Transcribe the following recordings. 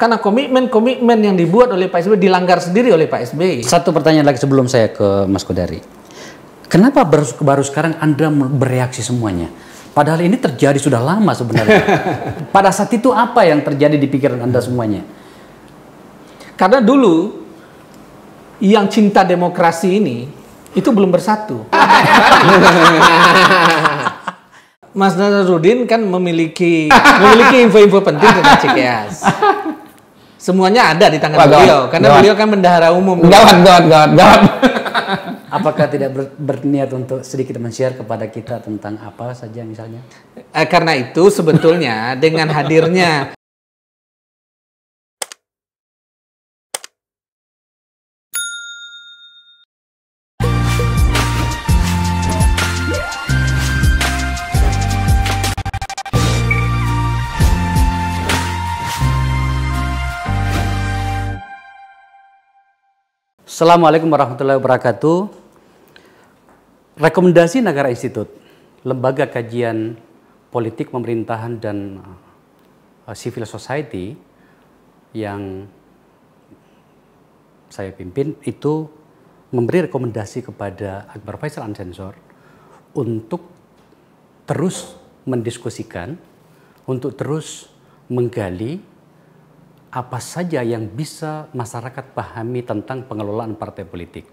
Karena komitmen-komitmen yang dibuat oleh Pak SBY dilanggar sendiri oleh Pak SBY. Satu pertanyaan lagi sebelum saya ke Mas Kodari. Kenapa baru, baru sekarang Anda bereaksi semuanya? Padahal ini terjadi sudah lama sebenarnya. Pada saat itu apa yang terjadi di pikiran Anda semuanya? Karena dulu yang cinta demokrasi ini itu belum bersatu. Mas Nazarudin kan memiliki memiliki info-info penting tentang CKS semuanya ada di tangan Wah, beliau karena gawat. beliau kan bendahara umum. Gawat, gawat, gawat, gawat. Apakah tidak ber, berniat untuk sedikit men-share kepada kita tentang apa saja misalnya? Eh, karena itu sebetulnya dengan hadirnya Assalamualaikum warahmatullahi wabarakatuh. Rekomendasi Negara Institut, lembaga kajian politik pemerintahan dan uh, civil society yang saya pimpin itu memberi rekomendasi kepada Akbar Faisal Ansensor untuk terus mendiskusikan, untuk terus menggali apa saja yang bisa masyarakat pahami tentang pengelolaan partai politik.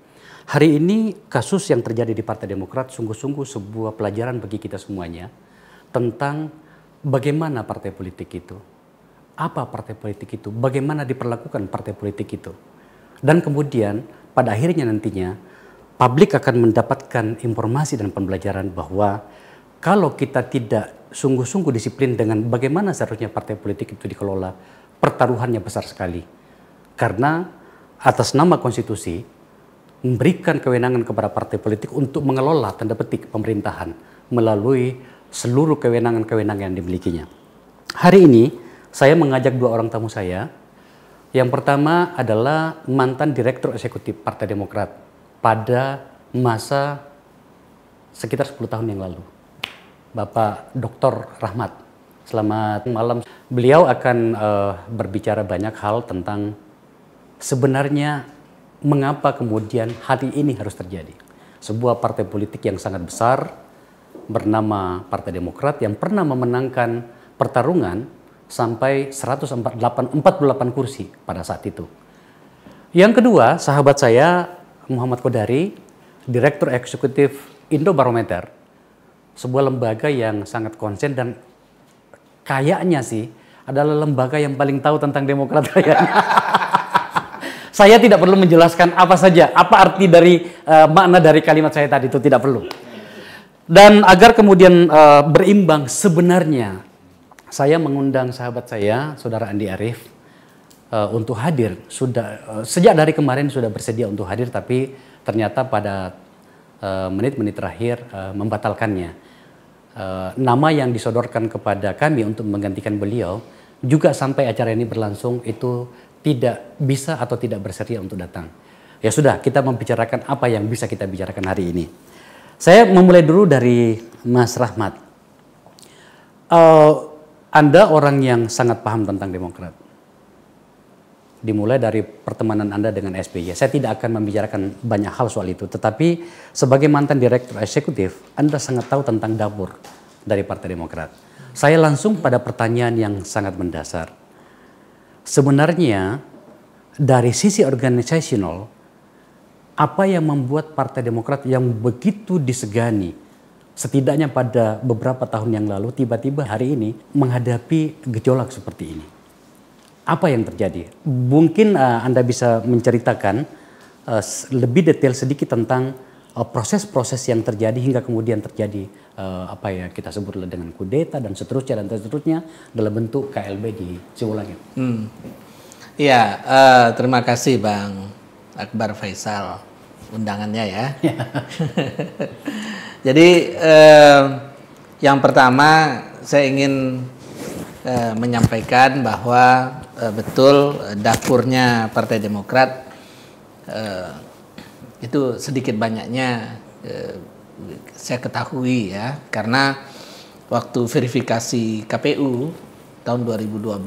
Hari ini kasus yang terjadi di Partai Demokrat sungguh-sungguh sebuah pelajaran bagi kita semuanya tentang bagaimana partai politik itu. Apa partai politik itu? Bagaimana diperlakukan partai politik itu? Dan kemudian pada akhirnya nantinya publik akan mendapatkan informasi dan pembelajaran bahwa kalau kita tidak sungguh-sungguh disiplin dengan bagaimana seharusnya partai politik itu dikelola, pertaruhannya besar sekali. Karena atas nama konstitusi memberikan kewenangan kepada partai politik untuk mengelola tanda petik pemerintahan melalui seluruh kewenangan-kewenangan yang dimilikinya. Hari ini saya mengajak dua orang tamu saya. Yang pertama adalah mantan direktur eksekutif Partai Demokrat pada masa sekitar 10 tahun yang lalu. Bapak Dr. Rahmat Selamat malam. Beliau akan uh, berbicara banyak hal tentang sebenarnya mengapa kemudian hari ini harus terjadi. Sebuah partai politik yang sangat besar bernama Partai Demokrat yang pernah memenangkan pertarungan sampai 148 48 kursi pada saat itu. Yang kedua, sahabat saya Muhammad Kodari, Direktur Eksekutif Indobarometer, sebuah lembaga yang sangat konsen dan kayaknya sih adalah lembaga yang paling tahu tentang Demokrat kayaknya. saya tidak perlu menjelaskan apa saja, apa arti dari uh, makna dari kalimat saya tadi itu tidak perlu. Dan agar kemudian uh, berimbang sebenarnya saya mengundang sahabat saya, saudara Andi Arief uh, untuk hadir. Sudah uh, sejak dari kemarin sudah bersedia untuk hadir tapi ternyata pada menit-menit uh, terakhir uh, membatalkannya. Eh, nama yang disodorkan kepada kami untuk menggantikan beliau juga sampai acara ini berlangsung itu tidak bisa atau tidak bersedia untuk datang. Ya sudah, kita membicarakan apa yang bisa kita bicarakan hari ini. Saya memulai dulu dari Mas Rahmat. Uh, anda orang yang sangat paham tentang Demokrat dimulai dari pertemanan Anda dengan SBY. Saya tidak akan membicarakan banyak hal soal itu, tetapi sebagai mantan direktur eksekutif, Anda sangat tahu tentang dapur dari Partai Demokrat. Saya langsung pada pertanyaan yang sangat mendasar. Sebenarnya dari sisi organisasional, apa yang membuat Partai Demokrat yang begitu disegani setidaknya pada beberapa tahun yang lalu tiba-tiba hari ini menghadapi gejolak seperti ini? Apa yang terjadi? Mungkin uh, Anda bisa menceritakan uh, lebih detail sedikit tentang eh, proses-proses uh, yang terjadi hingga kemudian terjadi uh, apa ya kita sebut dengan kudeta dan seterusnya dan seterusnya dalam bentuk KLB di Siwulangi. Hmm. Iya, uh, terima kasih Bang Akbar Faisal undangannya ya. ya. Jadi uh, yang pertama saya ingin uh, menyampaikan bahwa Eh, betul eh, dapurnya Partai Demokrat eh, itu sedikit banyaknya saya ketahui ya karena waktu verifikasi KPU tahun 2012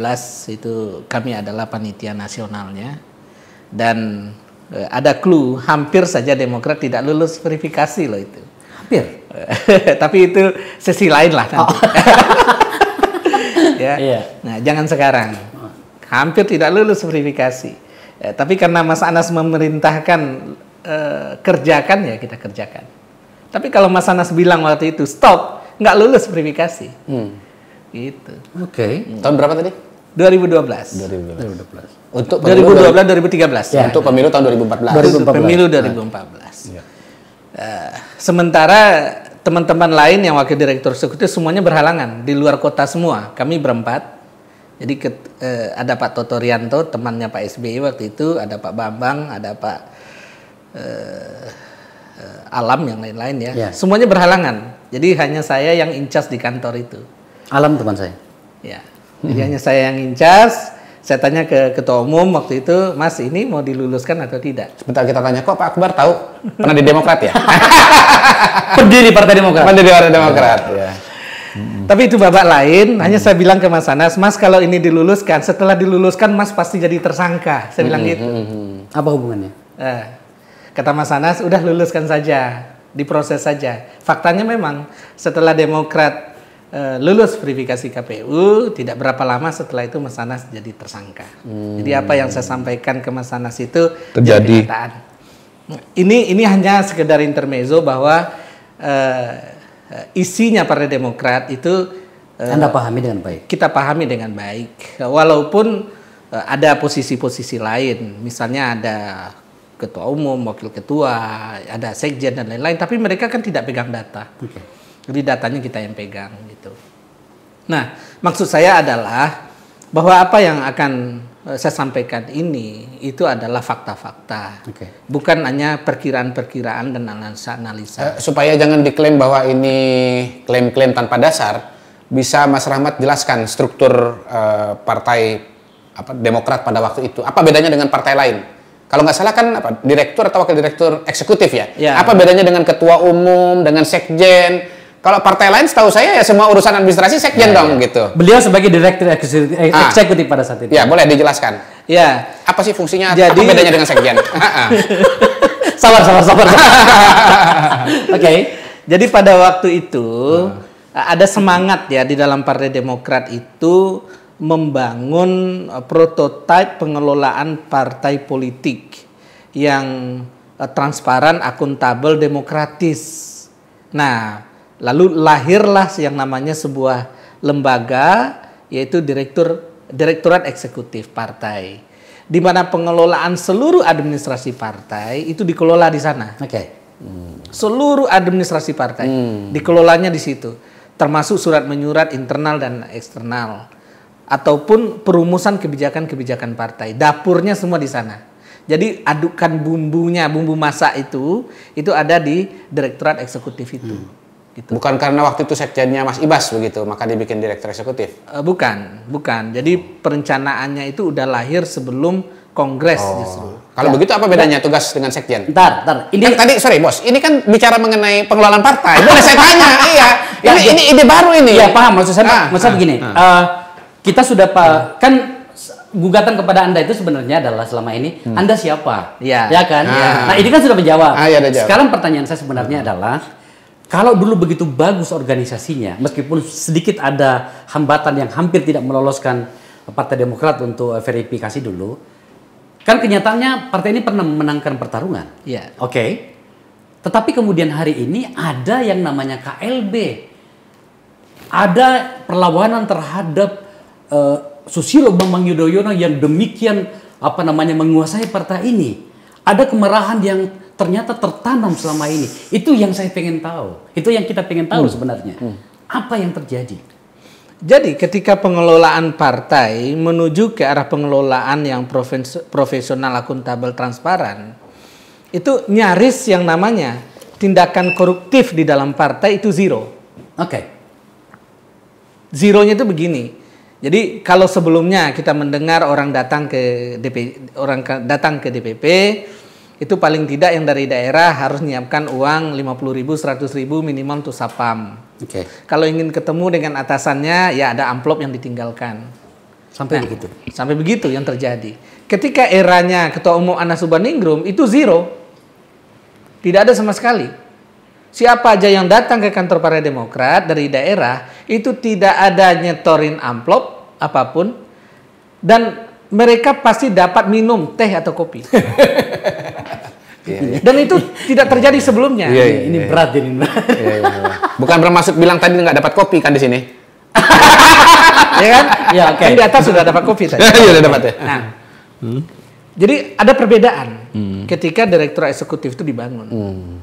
itu kami adalah panitia nasionalnya dan ada clue hampir saja Demokrat tidak lulus verifikasi loh itu. Hampir. Tapi itu sesi lain lah nanti. Oh. ya. Yeah. Nah, jangan sekarang hampir tidak lulus verifikasi. Ya, tapi karena Mas Anas memerintahkan eh, kerjakan ya kita kerjakan. Tapi kalau Mas Anas bilang waktu itu stop, nggak lulus verifikasi. Hmm. Gitu. Oke. Okay. Hmm. Tahun berapa tadi? 2012. 2012. Untuk 2012 2013 ya. Untuk pemilu tahun 2014. 2014. Pemilu 2014. Nah. Ya. Uh, sementara teman-teman lain yang wakil direktur eksekutif semuanya berhalangan di luar kota semua. Kami berempat jadi ke, eh, ada Pak Toto Rianto, temannya Pak SBY waktu itu, ada Pak Bambang, ada Pak eh, eh, Alam yang lain-lain ya. ya. Semuanya berhalangan. Jadi hanya saya yang incas di kantor itu. Alam teman saya. Ya. Hmm. Jadi hanya saya yang incas. Saya tanya ke ketua umum waktu itu, Mas ini mau diluluskan atau tidak? Sebentar kita tanya, kok Pak Akbar tahu? Pernah di Demokrat ya? Pendiri Partai Demokrat. Pendiri Partai Demokrat. Ya. Tapi itu babak lain. Hanya hmm. saya bilang ke Mas Anas, Mas kalau ini diluluskan, setelah diluluskan Mas pasti jadi tersangka. Saya bilang hmm, gitu. Hmm, apa hubungannya? Eh, kata Mas Anas, udah luluskan saja, diproses saja. Faktanya memang setelah Demokrat eh, lulus verifikasi KPU tidak berapa lama setelah itu Mas Anas jadi tersangka. Hmm. Jadi apa yang saya sampaikan ke Mas Anas itu terjadi. Ini ini hanya sekedar intermezzo bahwa eh, Eh, isinya Partai Demokrat itu eh, anda pahami dengan baik. Kita pahami dengan baik. Walaupun eh, ada posisi-posisi lain, misalnya ada ketua umum, wakil ketua, ada sekjen dan lain-lain, tapi mereka kan tidak pegang data. Okay. Jadi datanya kita yang pegang gitu. Nah, maksud saya adalah bahwa apa yang akan Eh, saya sampaikan ini itu adalah fakta-fakta, okay. bukan hanya perkiraan-perkiraan dan analisa-analisa. Uh, supaya jangan diklaim bahwa ini klaim-klaim tanpa dasar, bisa Mas Rahmat jelaskan struktur uh, partai apa, Demokrat pada waktu itu. Apa bedanya dengan partai lain? Kalau nggak salah kan apa direktur atau wakil direktur eksekutif ya? ya. Apa bedanya dengan ketua umum, dengan sekjen, kalau partai lain setahu saya ya semua urusan administrasi sekjen ya, dong ya. gitu. Beliau sebagai direktur eksekutif, eh, ah. eksekutif pada saat itu. Ya, boleh dijelaskan. Ya. Apa sih fungsinya? Jadi, apa bedanya dengan sekjen? Ah, ah. sabar, sabar, sabar. sabar. Oke. Okay. Jadi pada waktu itu hmm. ada semangat ya di dalam Partai Demokrat itu membangun e, prototipe pengelolaan partai politik yang e, transparan, akuntabel, demokratis. Nah, Lalu lahirlah yang namanya sebuah lembaga yaitu direktur direktorat eksekutif partai di mana pengelolaan seluruh administrasi partai itu dikelola di sana. Oke. Okay. Hmm. Seluruh administrasi partai hmm. dikelolanya di situ, termasuk surat menyurat internal dan eksternal, ataupun perumusan kebijakan-kebijakan partai. Dapurnya semua di sana. Jadi adukan bumbunya, bumbu masak itu, itu ada di direktorat eksekutif itu. Hmm. Gitu. Bukan karena waktu itu sekjennya Mas Ibas begitu, maka dibikin direktur eksekutif. Uh, bukan, bukan. Jadi hmm. perencanaannya itu udah lahir sebelum kongres oh. justru. Kalau ya. begitu apa bedanya ya. tugas dengan sekjen? Ntar, ntar. Ini kan tadi sorry bos, ini kan bicara mengenai pengelolaan partai. Boleh saya tanya? iya. Ini, ya, ini ide baru ini. Ya paham maksud saya. Ah, maksud saya ah, begini, ah. Uh, kita sudah pak, ah. kan gugatan kepada anda itu sebenarnya adalah selama ini hmm. anda siapa? Ya. Ya kan? Ah. Ya. Nah ini kan sudah menjawab. Ah, ya, Sekarang pertanyaan saya sebenarnya hmm. adalah kalau dulu begitu bagus organisasinya, meskipun sedikit ada hambatan yang hampir tidak meloloskan Partai Demokrat untuk eh, verifikasi dulu, kan kenyataannya partai ini pernah memenangkan pertarungan. Iya. Oke. Okay. Tetapi kemudian hari ini ada yang namanya KLB. Ada perlawanan terhadap uh, Susilo Bambang Yudhoyono yang demikian apa namanya menguasai partai ini. Ada kemarahan yang ternyata tertanam selama ini. Itu yang saya pengen tahu. Itu yang kita pengen tahu hmm. sebenarnya. Hmm. Apa yang terjadi? Jadi ketika pengelolaan partai menuju ke arah pengelolaan yang profes profesional, akuntabel, transparan, itu nyaris yang namanya tindakan koruptif di dalam partai itu zero. Oke. Okay. Zeronya itu begini. Jadi kalau sebelumnya kita mendengar orang datang ke DP, orang datang ke DPP, itu paling tidak yang dari daerah harus menyiapkan uang ribu 100 ribu minimal untuk sapam. Oke. Okay. Kalau ingin ketemu dengan atasannya ya ada amplop yang ditinggalkan. Sampai nah, begitu. Sampai begitu yang terjadi. Ketika eranya Ketua Umum Anas Subhaningrum itu zero. Tidak ada sama sekali. Siapa aja yang datang ke kantor Partai Demokrat dari daerah itu tidak ada nyetorin amplop apapun dan mereka pasti dapat minum teh atau kopi. Iya, iya. Dan itu tidak terjadi sebelumnya. Yeah, yeah, ini yeah. berat jadi. Yeah, yeah. Bukan bermaksud bilang tadi nggak dapat kopi kan di sini. ya kan? Ya, Okay. kan di atas sudah dapat kopi tadi. Iya, sudah dapat ya. Nah. Hmm. Jadi ada perbedaan hmm. ketika direktur eksekutif itu dibangun. Hmm.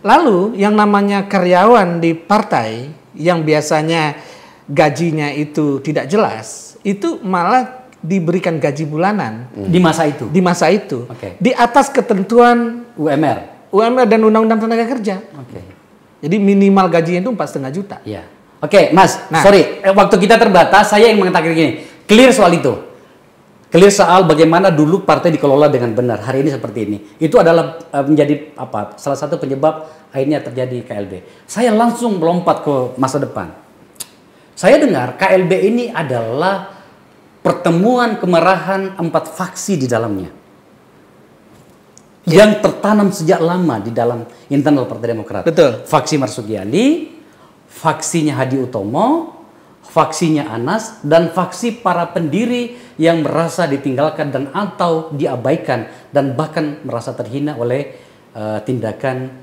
Lalu yang namanya karyawan di partai yang biasanya gajinya itu tidak jelas, itu malah diberikan gaji bulanan hmm. di masa itu di masa itu okay. di atas ketentuan UMR UMR dan Undang-Undang Tenaga Kerja okay. jadi minimal gajinya itu empat setengah juta ya yeah. oke okay, Mas nah, sorry eh, waktu kita terbatas saya yang mengatakan ini clear soal itu clear soal bagaimana dulu partai dikelola dengan benar hari ini seperti ini itu adalah eh, menjadi apa salah satu penyebab akhirnya terjadi KLB saya langsung melompat ke masa depan saya dengar KLB ini adalah pertemuan kemarahan empat faksi di dalamnya ya. yang tertanam sejak lama di dalam internal Partai Demokrat. Betul. Faksi Marsuki Ali, faksinya Hadi Utomo, faksinya Anas, dan faksi para pendiri yang merasa ditinggalkan dan atau diabaikan dan bahkan merasa terhina oleh uh, tindakan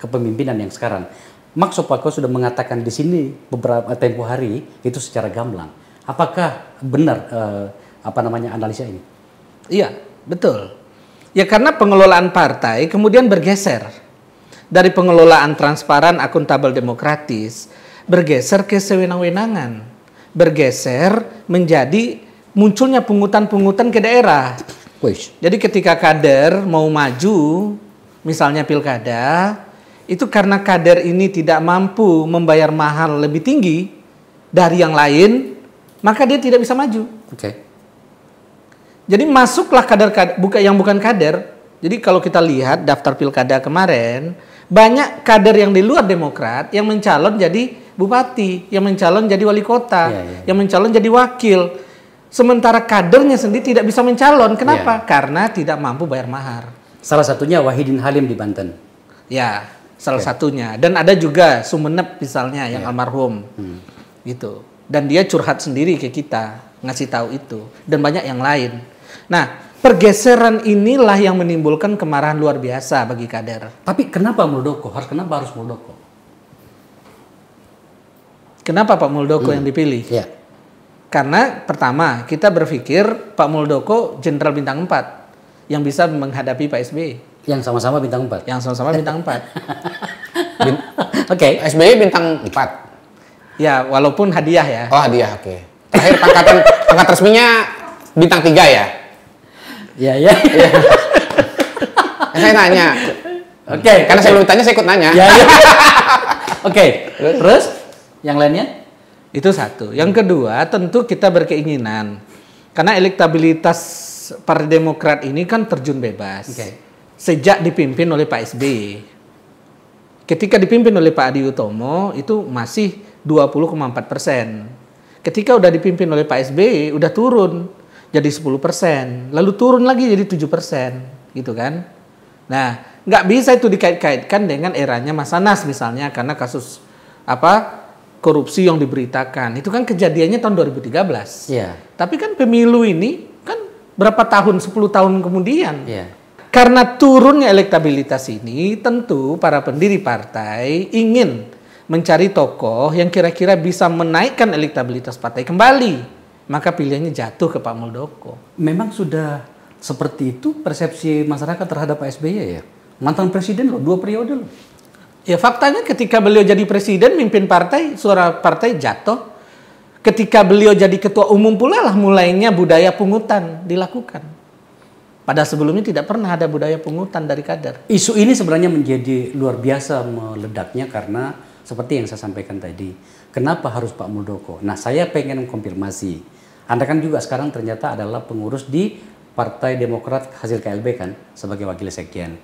kepemimpinan yang sekarang. maksud Pak Sopako sudah mengatakan di sini beberapa eh, tempo hari itu secara gamblang Apakah benar uh, apa namanya analisa ini? Iya, betul. Ya karena pengelolaan partai kemudian bergeser dari pengelolaan transparan, akuntabel, demokratis bergeser ke sewenang-wenangan, bergeser menjadi munculnya pungutan-pungutan ke daerah. Wish. Jadi ketika kader mau maju, misalnya pilkada, itu karena kader ini tidak mampu membayar mahal lebih tinggi dari yang lain, maka dia tidak bisa maju. Oke. Okay. Jadi masuklah kader-kader buka yang bukan kader. Jadi kalau kita lihat daftar pilkada kemarin, banyak kader yang di luar Demokrat yang mencalon jadi bupati, yang mencalon jadi wali kota, yeah, yeah. yang mencalon jadi wakil. Sementara kadernya sendiri tidak bisa mencalon. Kenapa? Yeah. Karena tidak mampu bayar mahar. Salah satunya Wahidin Halim di Banten. Ya, salah okay. satunya. Dan ada juga Sumeneb misalnya yang iya. almarhum. Hmm. Gitu dan dia curhat sendiri ke kita ngasih tahu itu dan banyak yang lain. Nah, pergeseran inilah yang menimbulkan kemarahan luar biasa bagi kader. Tapi kenapa Muldoko? Harus kenapa harus Muldoko? Kenapa Pak Muldoko hmm. yang dipilih? Ya. Karena pertama, kita berpikir Pak Muldoko jenderal bintang 4 yang bisa menghadapi Pak SBY. Yang sama-sama bintang 4. Yang sama-sama bintang 4. Oke, okay. SBY bintang 4. Ya, walaupun hadiah ya. Oh, hadiah, oke. Okay. Terakhir pangkatan pangkat resminya bintang tiga ya? ya, ya. Iya, iya. Ya. saya nanya. Oke. Okay, Karena okay. saya belum tanya, saya ikut nanya. Ya, ya. oke. Okay. Terus? yang lainnya? Itu satu. Yang kedua, tentu kita berkeinginan. Karena elektabilitas Partai Demokrat ini kan terjun bebas. Okay. Sejak dipimpin oleh Pak SBY. Ketika dipimpin oleh Pak Adi Utomo, itu masih 20,4 persen. Ketika udah dipimpin oleh Pak SBY, udah turun jadi 10 persen, lalu turun lagi jadi 7 persen, gitu kan? Nah, nggak bisa itu dikait-kaitkan dengan eranya Mas Anas misalnya karena kasus apa korupsi yang diberitakan itu kan kejadiannya tahun 2013. Yeah. Tapi kan pemilu ini kan berapa tahun 10 tahun kemudian. Yeah. Karena turunnya elektabilitas ini tentu para pendiri partai ingin mencari tokoh yang kira-kira bisa menaikkan elektabilitas partai kembali. Maka pilihannya jatuh ke Pak Muldoko. Memang sudah seperti itu persepsi masyarakat terhadap Pak SBY ya? Mantan presiden loh, dua periode loh. Ya faktanya ketika beliau jadi presiden, mimpin partai, suara partai jatuh. Ketika beliau jadi ketua umum pula lah mulainya budaya pungutan dilakukan. Pada sebelumnya tidak pernah ada budaya pungutan dari kader. Isu ini sebenarnya menjadi luar biasa meledaknya karena seperti yang saya sampaikan tadi, kenapa harus Pak Muldoko? Nah, saya pengen konfirmasi. Anda kan juga sekarang ternyata adalah pengurus di Partai Demokrat hasil KLB kan sebagai wakil sekjen.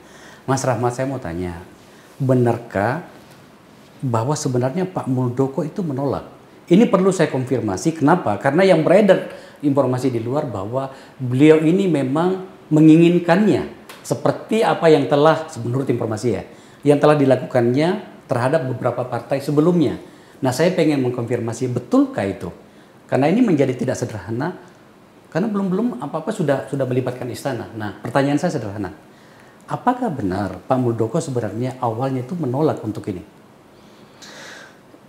Mas Rahmat saya mau tanya, benarkah bahwa sebenarnya Pak Muldoko itu menolak? Ini perlu saya konfirmasi kenapa? Karena yang beredar informasi di luar bahwa beliau ini memang menginginkannya seperti apa yang telah menurut informasi ya, yang telah dilakukannya terhadap beberapa partai sebelumnya. Nah, saya pengen mengkonfirmasi betulkah itu? Karena ini menjadi tidak sederhana karena belum-belum apa-apa sudah sudah melibatkan istana. Nah, pertanyaan saya sederhana. Apakah benar Pak Muldoko sebenarnya awalnya itu menolak untuk ini?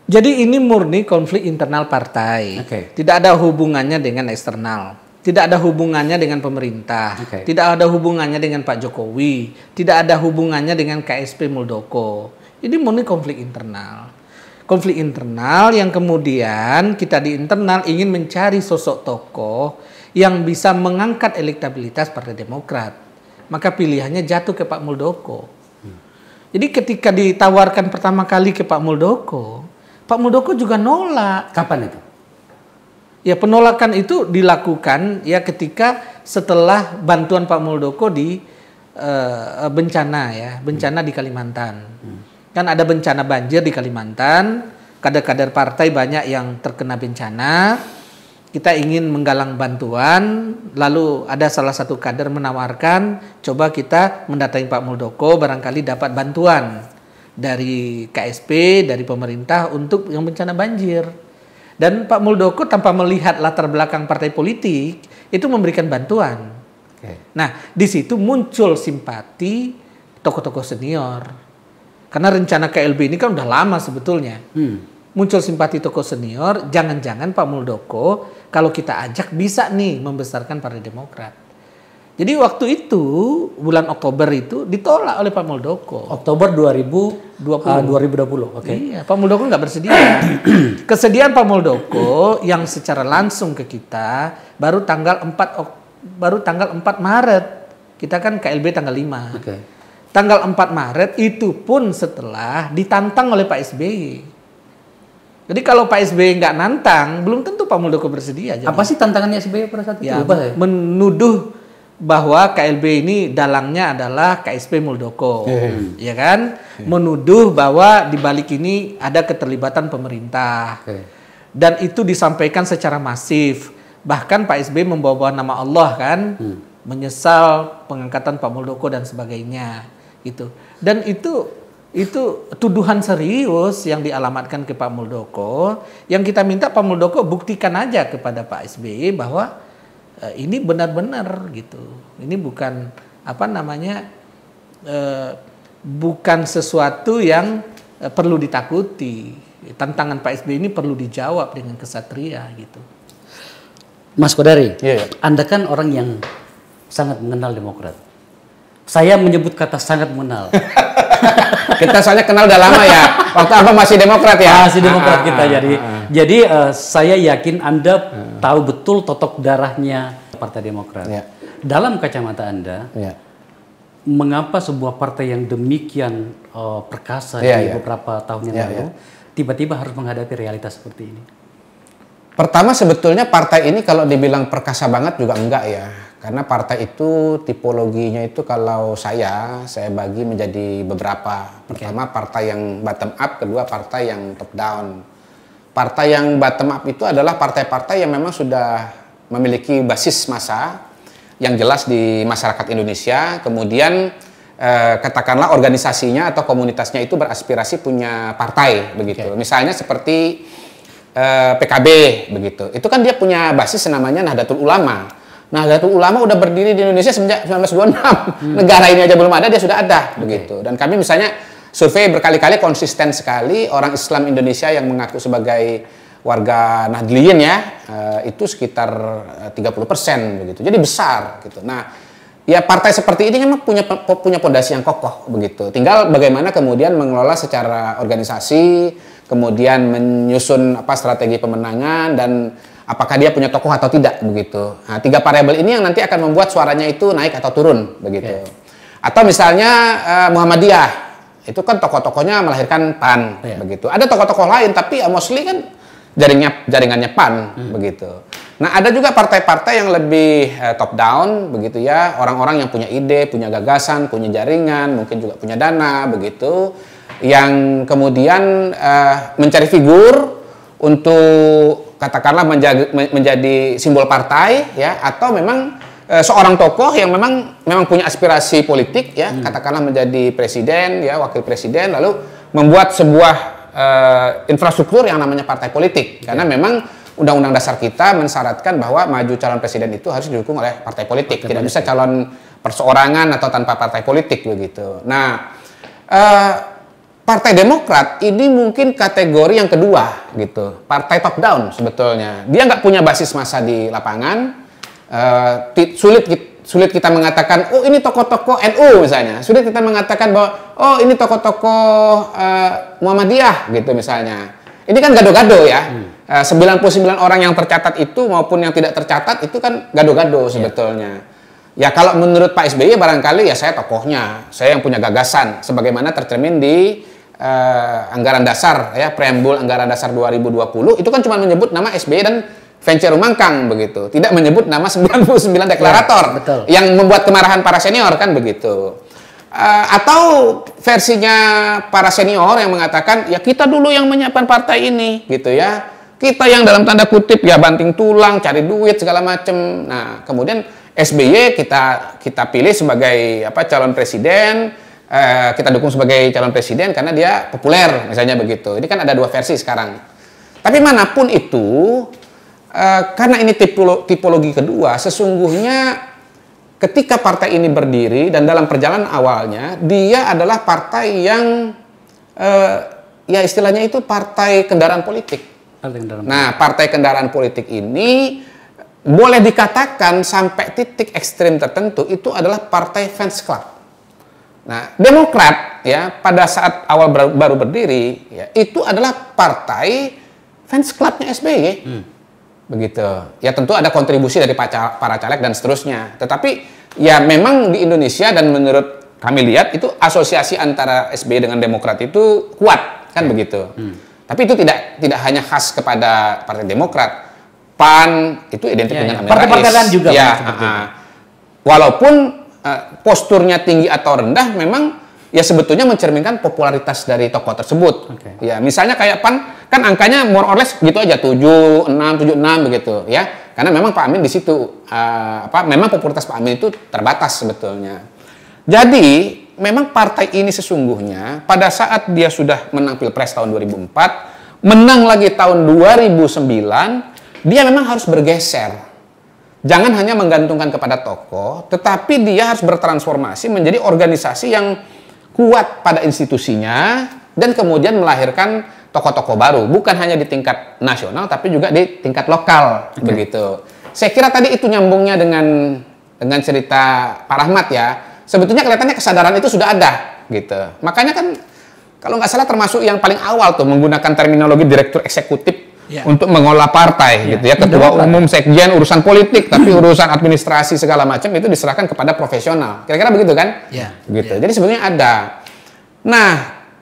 Jadi ini murni konflik internal partai. Okay. Tidak ada hubungannya dengan eksternal tidak ada hubungannya dengan pemerintah, okay. tidak ada hubungannya dengan Pak Jokowi, tidak ada hubungannya dengan KSP Muldoko. Ini murni konflik internal. Konflik internal yang kemudian kita di internal ingin mencari sosok tokoh yang bisa mengangkat elektabilitas Partai Demokrat. Maka pilihannya jatuh ke Pak Muldoko. Hmm. Jadi ketika ditawarkan pertama kali ke Pak Muldoko, Pak Muldoko juga nolak. Kapan itu? Ya penolakan itu dilakukan ya ketika setelah bantuan Pak Muldoko di uh, bencana ya, bencana hmm. di Kalimantan. Hmm kan ada bencana banjir di Kalimantan, kader-kader partai banyak yang terkena bencana. Kita ingin menggalang bantuan, lalu ada salah satu kader menawarkan, coba kita mendatangi Pak Muldoko, barangkali dapat bantuan dari KSP, dari pemerintah untuk yang bencana banjir. Dan Pak Muldoko tanpa melihat latar belakang partai politik itu memberikan bantuan. Okay. Nah, di situ muncul simpati tokoh-tokoh senior karena rencana KLB ini kan udah lama sebetulnya. Hmm. Muncul simpati tokoh senior, jangan-jangan Pak Muldoko kalau kita ajak bisa nih membesarkan Partai Demokrat. Jadi waktu itu bulan Oktober itu ditolak oleh Pak Muldoko. Oktober 2020. Uh, 2020, oke. Okay. Iya, Pak Muldoko nggak bersedia. Kesediaan Pak Muldoko yang secara langsung ke kita baru tanggal 4 baru tanggal 4 Maret. Kita kan KLB tanggal 5. Oke. Okay tanggal 4 Maret itu pun setelah ditantang oleh Pak SBY. Jadi kalau Pak SBY nggak nantang, belum tentu Pak Muldoko bersedia. Jadi. Apa sih tantangannya SBY pada saat itu? Ya, Lupa Menuduh bahwa KLB ini dalangnya adalah KSP Muldoko, hmm. ya kan? Hmm. Menuduh bahwa di balik ini ada keterlibatan pemerintah. Okay. Dan itu disampaikan secara masif. Bahkan Pak SBY membawa bawa nama Allah kan, hmm. menyesal pengangkatan Pak Muldoko dan sebagainya gitu. Dan itu itu tuduhan serius yang dialamatkan ke Pak Muldoko yang kita minta Pak Muldoko buktikan aja kepada Pak SBY bahwa e, ini benar-benar gitu. Ini bukan apa namanya e, bukan sesuatu yang e, perlu ditakuti. Tantangan Pak SBY ini perlu dijawab dengan kesatria gitu. Mas Kodari, yeah. Iya. Anda kan orang yang sangat mengenal Demokrat. Saya menyebut kata sangat mengenal. kita soalnya kenal udah lama ya. Waktu apa masih Demokrat ya? Masih Demokrat kita ah, ah, jadi. Ah, jadi uh, saya yakin Anda tahu betul totok darahnya Partai Demokrat. Ya. Dalam kacamata Anda, ya. mengapa sebuah partai yang demikian uh, perkasa ya, di ya. beberapa tahun yang ya, lalu ya. tiba-tiba harus menghadapi realitas seperti ini? Pertama sebetulnya partai ini kalau dibilang perkasa banget juga enggak ya karena partai itu tipologinya itu kalau saya saya bagi menjadi beberapa. Pertama okay. partai yang bottom up, kedua partai yang top down. Partai yang bottom up itu adalah partai-partai yang memang sudah memiliki basis massa yang jelas di masyarakat Indonesia. Kemudian eh, katakanlah organisasinya atau komunitasnya itu beraspirasi punya partai begitu. Okay. Misalnya seperti eh, PKB begitu. Itu kan dia punya basis namanya Nahdlatul Ulama nah Nahdlatul Ulama udah berdiri di Indonesia sejak 1926. Hmm. Negara ini aja belum ada, dia sudah ada okay. begitu. Dan kami misalnya survei berkali-kali konsisten sekali orang Islam Indonesia yang mengaku sebagai warga Nahdliyin ya, eh, itu sekitar 30% eh, begitu. Jadi besar gitu. Nah, ya partai seperti ini memang punya punya pondasi yang kokoh begitu. Tinggal bagaimana kemudian mengelola secara organisasi, kemudian menyusun apa strategi pemenangan dan apakah dia punya tokoh atau tidak begitu. Nah, tiga variabel ini yang nanti akan membuat suaranya itu naik atau turun begitu. Iya. Atau misalnya uh, Muhammadiyah itu kan tokoh-tokohnya melahirkan PAN yeah. begitu. Ada tokoh-tokoh lain tapi uh, mostly kan jaringnya jaringannya PAN hmm. begitu. Nah, ada juga partai-partai yang lebih uh, top down begitu ya, orang-orang yang punya ide, punya gagasan, punya jaringan, mungkin juga punya dana begitu yang kemudian uh, mencari figur untuk katakanlah menjadi, menjadi simbol partai ya atau memang e, seorang tokoh yang memang memang punya aspirasi politik ya hmm. katakanlah menjadi presiden ya wakil presiden lalu membuat sebuah e, infrastruktur yang namanya partai politik okay. Ya. karena memang undang-undang dasar kita mensyaratkan bahwa maju calon presiden itu harus didukung oleh partai politik partai tidak politik. bisa calon perseorangan atau tanpa partai politik begitu nah e, Partai Demokrat ini mungkin kategori yang kedua gitu. Partai top down sebetulnya. Dia nggak punya basis masa di lapangan. Uh, sulit sulit kita mengatakan oh ini tokoh-tokoh NU misalnya. Sulit kita mengatakan bahwa oh ini tokoh-tokoh uh, Muhammadiyah gitu misalnya. Ini kan gado-gado ya. Hmm. Eh, uh, 99 orang yang tercatat itu maupun yang tidak tercatat itu kan gado-gado iya. sebetulnya. Ya kalau menurut Pak SBY barangkali ya saya tokohnya, saya yang punya gagasan sebagaimana tercermin di eh, anggaran dasar ya preambul anggaran dasar 2020 itu kan cuma menyebut nama SBY dan venture Rumangkang begitu, tidak menyebut nama 99 deklarator ya, betul. yang membuat kemarahan para senior kan begitu. Uh, atau versinya para senior yang mengatakan ya kita dulu yang menyiapkan partai ini gitu ya. Kita yang dalam tanda kutip ya banting tulang, cari duit segala macem Nah, kemudian SBY kita kita pilih sebagai apa calon presiden Eh, kita dukung sebagai calon presiden karena dia populer misalnya begitu. Ini kan ada dua versi sekarang. Tapi manapun itu eh, karena ini tipologi kedua sesungguhnya ketika partai ini berdiri dan dalam perjalanan awalnya dia adalah partai yang eh, ya istilahnya itu partai kendaraan politik. Nah, partai kendaraan politik ini boleh dikatakan sampai titik ekstrim tertentu itu adalah partai fans club. Nah, Demokrat ya pada saat awal baru, baru berdiri ya itu adalah partai fans clubnya SBY. Hmm. Begitu. Ya tentu ada kontribusi dari para caleg dan seterusnya. Tetapi ya memang di Indonesia dan menurut kami lihat itu asosiasi antara SBY dengan Demokrat itu kuat kan hmm. begitu. Hmm. Tapi itu tidak tidak hanya khas kepada Partai Demokrat. PAN itu identik ya, dengan ya. Amin Partai-partai juga. Ya, uh -uh. Walaupun Eh, posturnya tinggi atau rendah memang ya sebetulnya mencerminkan popularitas dari tokoh tersebut. Okay. Ya, misalnya kayak PAN kan angkanya more or less gitu aja 7, 6, 7, 6 begitu ya. Karena memang Pak Amin di situ uh, apa memang popularitas Pak Amin itu terbatas sebetulnya. Jadi, memang partai ini sesungguhnya pada saat dia sudah menang Pilpres tahun 2004, menang lagi tahun 2009, dia memang harus bergeser jangan hanya menggantungkan kepada tokoh, tetapi dia harus bertransformasi menjadi organisasi yang kuat pada institusinya dan kemudian melahirkan tokoh-tokoh baru, bukan hanya di tingkat nasional tapi juga di tingkat lokal okay. begitu. Saya kira tadi itu nyambungnya dengan dengan cerita Pak Rahmat ya. Sebetulnya kelihatannya kesadaran itu sudah ada gitu. Makanya kan kalau nggak salah termasuk yang paling awal tuh menggunakan terminologi direktur eksekutif ya. untuk mengolah partai ya. gitu ya ketua umum sekjen urusan politik tapi urusan administrasi segala macam itu diserahkan kepada profesional kira-kira begitu kan ya. gitu ya. jadi sebenarnya ada nah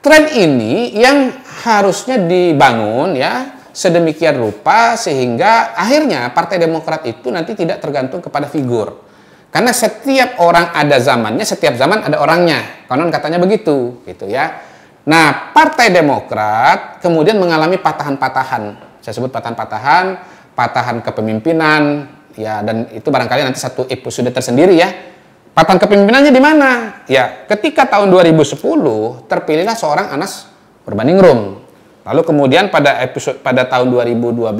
tren ini yang harusnya dibangun ya sedemikian rupa sehingga akhirnya partai Demokrat itu nanti tidak tergantung kepada figur karena setiap orang ada zamannya setiap zaman ada orangnya konon katanya begitu gitu ya Nah, Partai Demokrat kemudian mengalami patahan-patahan saya sebut patahan-patahan, patahan kepemimpinan, ya dan itu barangkali nanti satu episode tersendiri ya. Patahan kepemimpinannya di mana? Ya, ketika tahun 2010 terpilihlah seorang Anas Urbaningrum. Lalu kemudian pada episode pada tahun 2012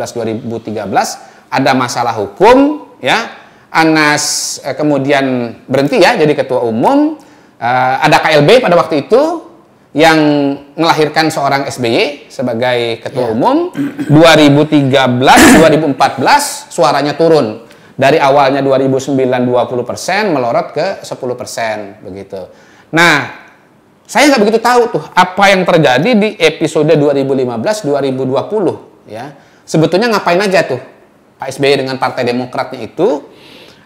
2013 ada masalah hukum ya. Anas eh, kemudian berhenti ya jadi ketua umum. Eh, ada KLB pada waktu itu yang melahirkan seorang SBY sebagai ketua yeah. umum 2013 2014 suaranya turun dari awalnya 2009 20 persen melorot ke 10 persen begitu. Nah saya nggak begitu tahu tuh apa yang terjadi di episode 2015 2020 ya sebetulnya ngapain aja tuh Pak SBY dengan Partai Demokratnya itu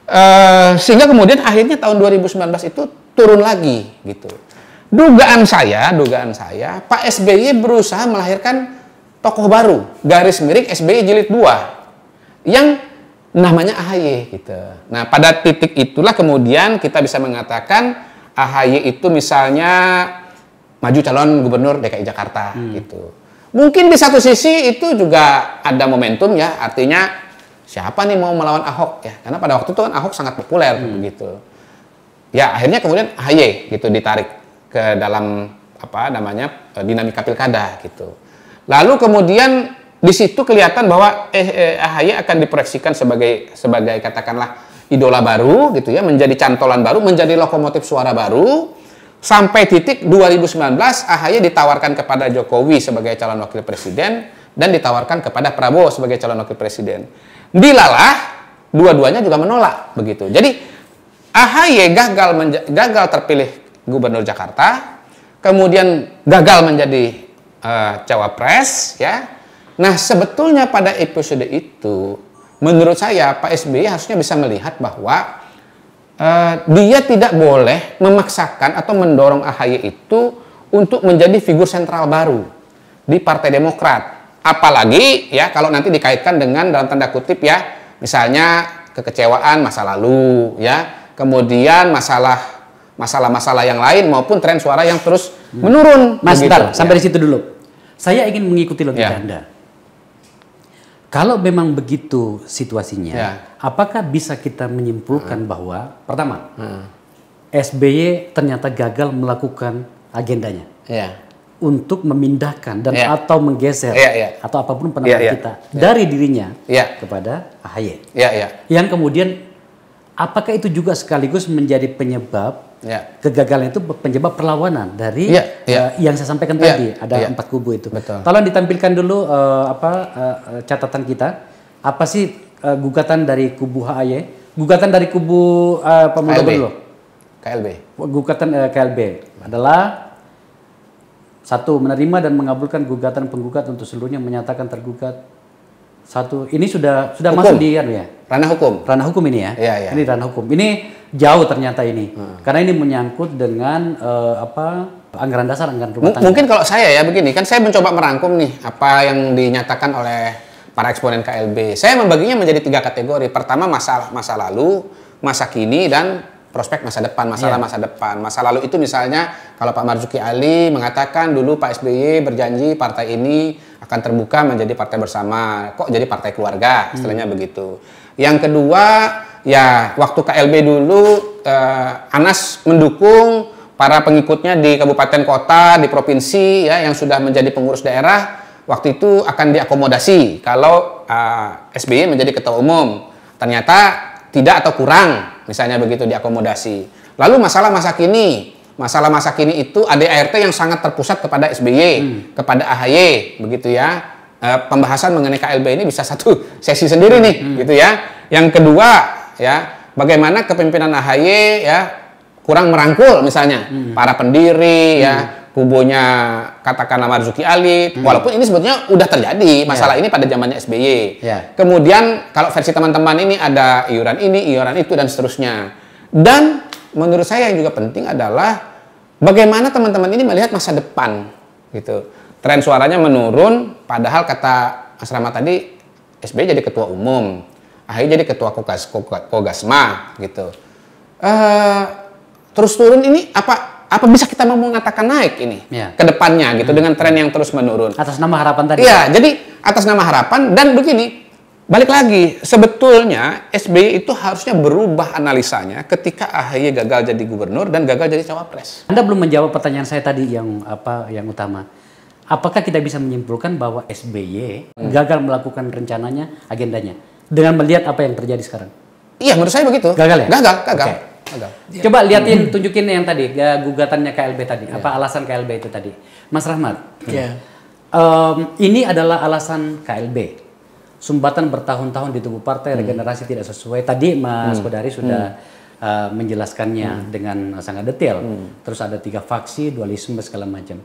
eh, sehingga kemudian akhirnya tahun 2019 itu turun lagi gitu. Dugaan saya, dugaan saya, Pak SBY berusaha melahirkan tokoh baru, garis miring SBY jilid 2 yang namanya AHY gitu. Nah, pada titik itulah kemudian kita bisa mengatakan AHY itu misalnya maju calon gubernur DKI Jakarta hmm. gitu. Mungkin di satu sisi itu juga ada momentum ya, artinya siapa nih mau melawan Ahok ya? Karena pada waktu itu kan Ahok sangat populer hmm. gitu. Ya, akhirnya kemudian AHY gitu ditarik ke dalam apa namanya eh, dinamika pilkada gitu. Lalu kemudian di situ kelihatan bahwa eh, eh, AHY akan diproyeksikan sebagai sebagai katakanlah idola baru gitu ya, menjadi cantolan baru, menjadi lokomotif suara baru sampai titik 2019 AHY ditawarkan kepada Jokowi sebagai calon wakil presiden dan ditawarkan kepada Prabowo sebagai calon wakil presiden. Dilalah dua-duanya juga menolak begitu. Jadi AHY gagal gagal terpilih Gubernur Jakarta, kemudian gagal menjadi uh, cawapres, ya. Nah sebetulnya pada episode itu, menurut saya Pak SBY harusnya bisa melihat bahwa uh, dia tidak boleh memaksakan atau mendorong AHY itu untuk menjadi figur sentral baru di Partai Demokrat. Apalagi ya kalau nanti dikaitkan dengan dalam tanda kutip ya, misalnya kekecewaan masa lalu ya, kemudian masalah masalah-masalah yang lain maupun tren suara yang terus hmm. menurun. Mas, begitu, ya. sampai di situ dulu. Saya ingin mengikuti logika ya. Anda. Kalau memang begitu situasinya, ya. apakah bisa kita menyimpulkan hmm. bahwa pertama hmm. SBY ternyata gagal melakukan agendanya ya. untuk memindahkan dan ya. atau menggeser ya, ya. atau apapun ya, pendapat ya, ya. kita ya. dari dirinya ya. kepada AHY, ya, ya. yang kemudian Apakah itu juga sekaligus menjadi penyebab ya. kegagalan itu penyebab perlawanan dari ya, ya. Uh, yang saya sampaikan ya, tadi ada ya. empat kubu itu. Betul. Tolong ditampilkan dulu uh, apa uh, catatan kita. Apa sih uh, gugatan dari kubu HAY? Gugatan dari kubu uh, pemuda KLB. dulu. KLB. Gugatan uh, KLB adalah satu menerima dan mengabulkan gugatan penggugat untuk seluruhnya menyatakan tergugat satu ini sudah sudah Hukum. masuk di anu ya Ranah hukum. Ranah hukum ini ya. Iya, iya. Ini ranah hukum. Ini jauh ternyata ini. Hmm. Karena ini menyangkut dengan uh, apa anggaran dasar anggaran rumah tangga. mungkin kalau saya ya begini, kan saya mencoba merangkum nih apa yang dinyatakan oleh para eksponen KLB. Saya membaginya menjadi tiga kategori. Pertama masa masa lalu, masa kini dan prospek masa depan, masalah iya. yeah. masa depan. Masa lalu itu misalnya kalau Pak Marzuki Ali mengatakan dulu Pak SBY berjanji partai ini akan terbuka menjadi partai bersama. Kok jadi partai keluarga? Istilahnya hmm. begitu. Yang kedua, ya waktu KLB dulu eh, Anas mendukung para pengikutnya di kabupaten kota, di provinsi ya yang sudah menjadi pengurus daerah waktu itu akan diakomodasi kalau eh, SBY menjadi ketua umum. Ternyata tidak atau kurang misalnya begitu diakomodasi. Lalu masalah masa kini, masalah masa kini itu ada ART yang sangat terpusat kepada SBY, hmm. kepada AHY begitu ya. Eh, pembahasan mengenai KLB ini bisa satu sesi sendiri nih, hmm. gitu ya. Yang kedua, ya bagaimana kepemimpinan AHY ya kurang merangkul misalnya hmm. para pendiri ya, hmm. ya kubunya katakanlah Marzuki Ali hmm. walaupun ini sebetulnya udah terjadi ya. masalah yeah. ini pada zamannya SBY yeah. kemudian kalau versi teman-teman ini ada iuran ini iuran itu dan seterusnya dan menurut saya yang juga penting adalah bagaimana teman-teman ini melihat masa depan gitu tren suaranya menurun Padahal kata asrama tadi SBY jadi ketua umum, AHY jadi ketua kogas, kogasma gitu. Uh, terus turun ini apa apa bisa kita mau mengatakan naik ini ya. ke depannya gitu hmm. dengan tren yang terus menurun atas nama harapan tadi iya ya? jadi atas nama harapan dan begini balik lagi sebetulnya SBY itu harusnya berubah analisanya ketika AHY gagal jadi gubernur dan gagal jadi cawapres Anda belum menjawab pertanyaan saya tadi yang apa yang utama Apakah kita bisa menyimpulkan bahwa SBY hmm. gagal melakukan rencananya, agendanya dengan melihat apa yang terjadi sekarang? Iya, menurut saya begitu. Gagal ya? Gagal, gagal. Okay. gagal. Iya. Coba liatin, hmm. tunjukin yang tadi, gugatannya KLB tadi. Yeah. Apa alasan KLB itu tadi? Mas Rahmat. Yeah. Iya. Um, ini adalah alasan KLB sumbatan bertahun-tahun di tubuh partai hmm. regenerasi tidak sesuai. Tadi Mas hmm. Kodari sudah hmm. uh, menjelaskannya hmm. dengan sangat detail. Hmm. Terus ada tiga faksi, dualisme segala macam.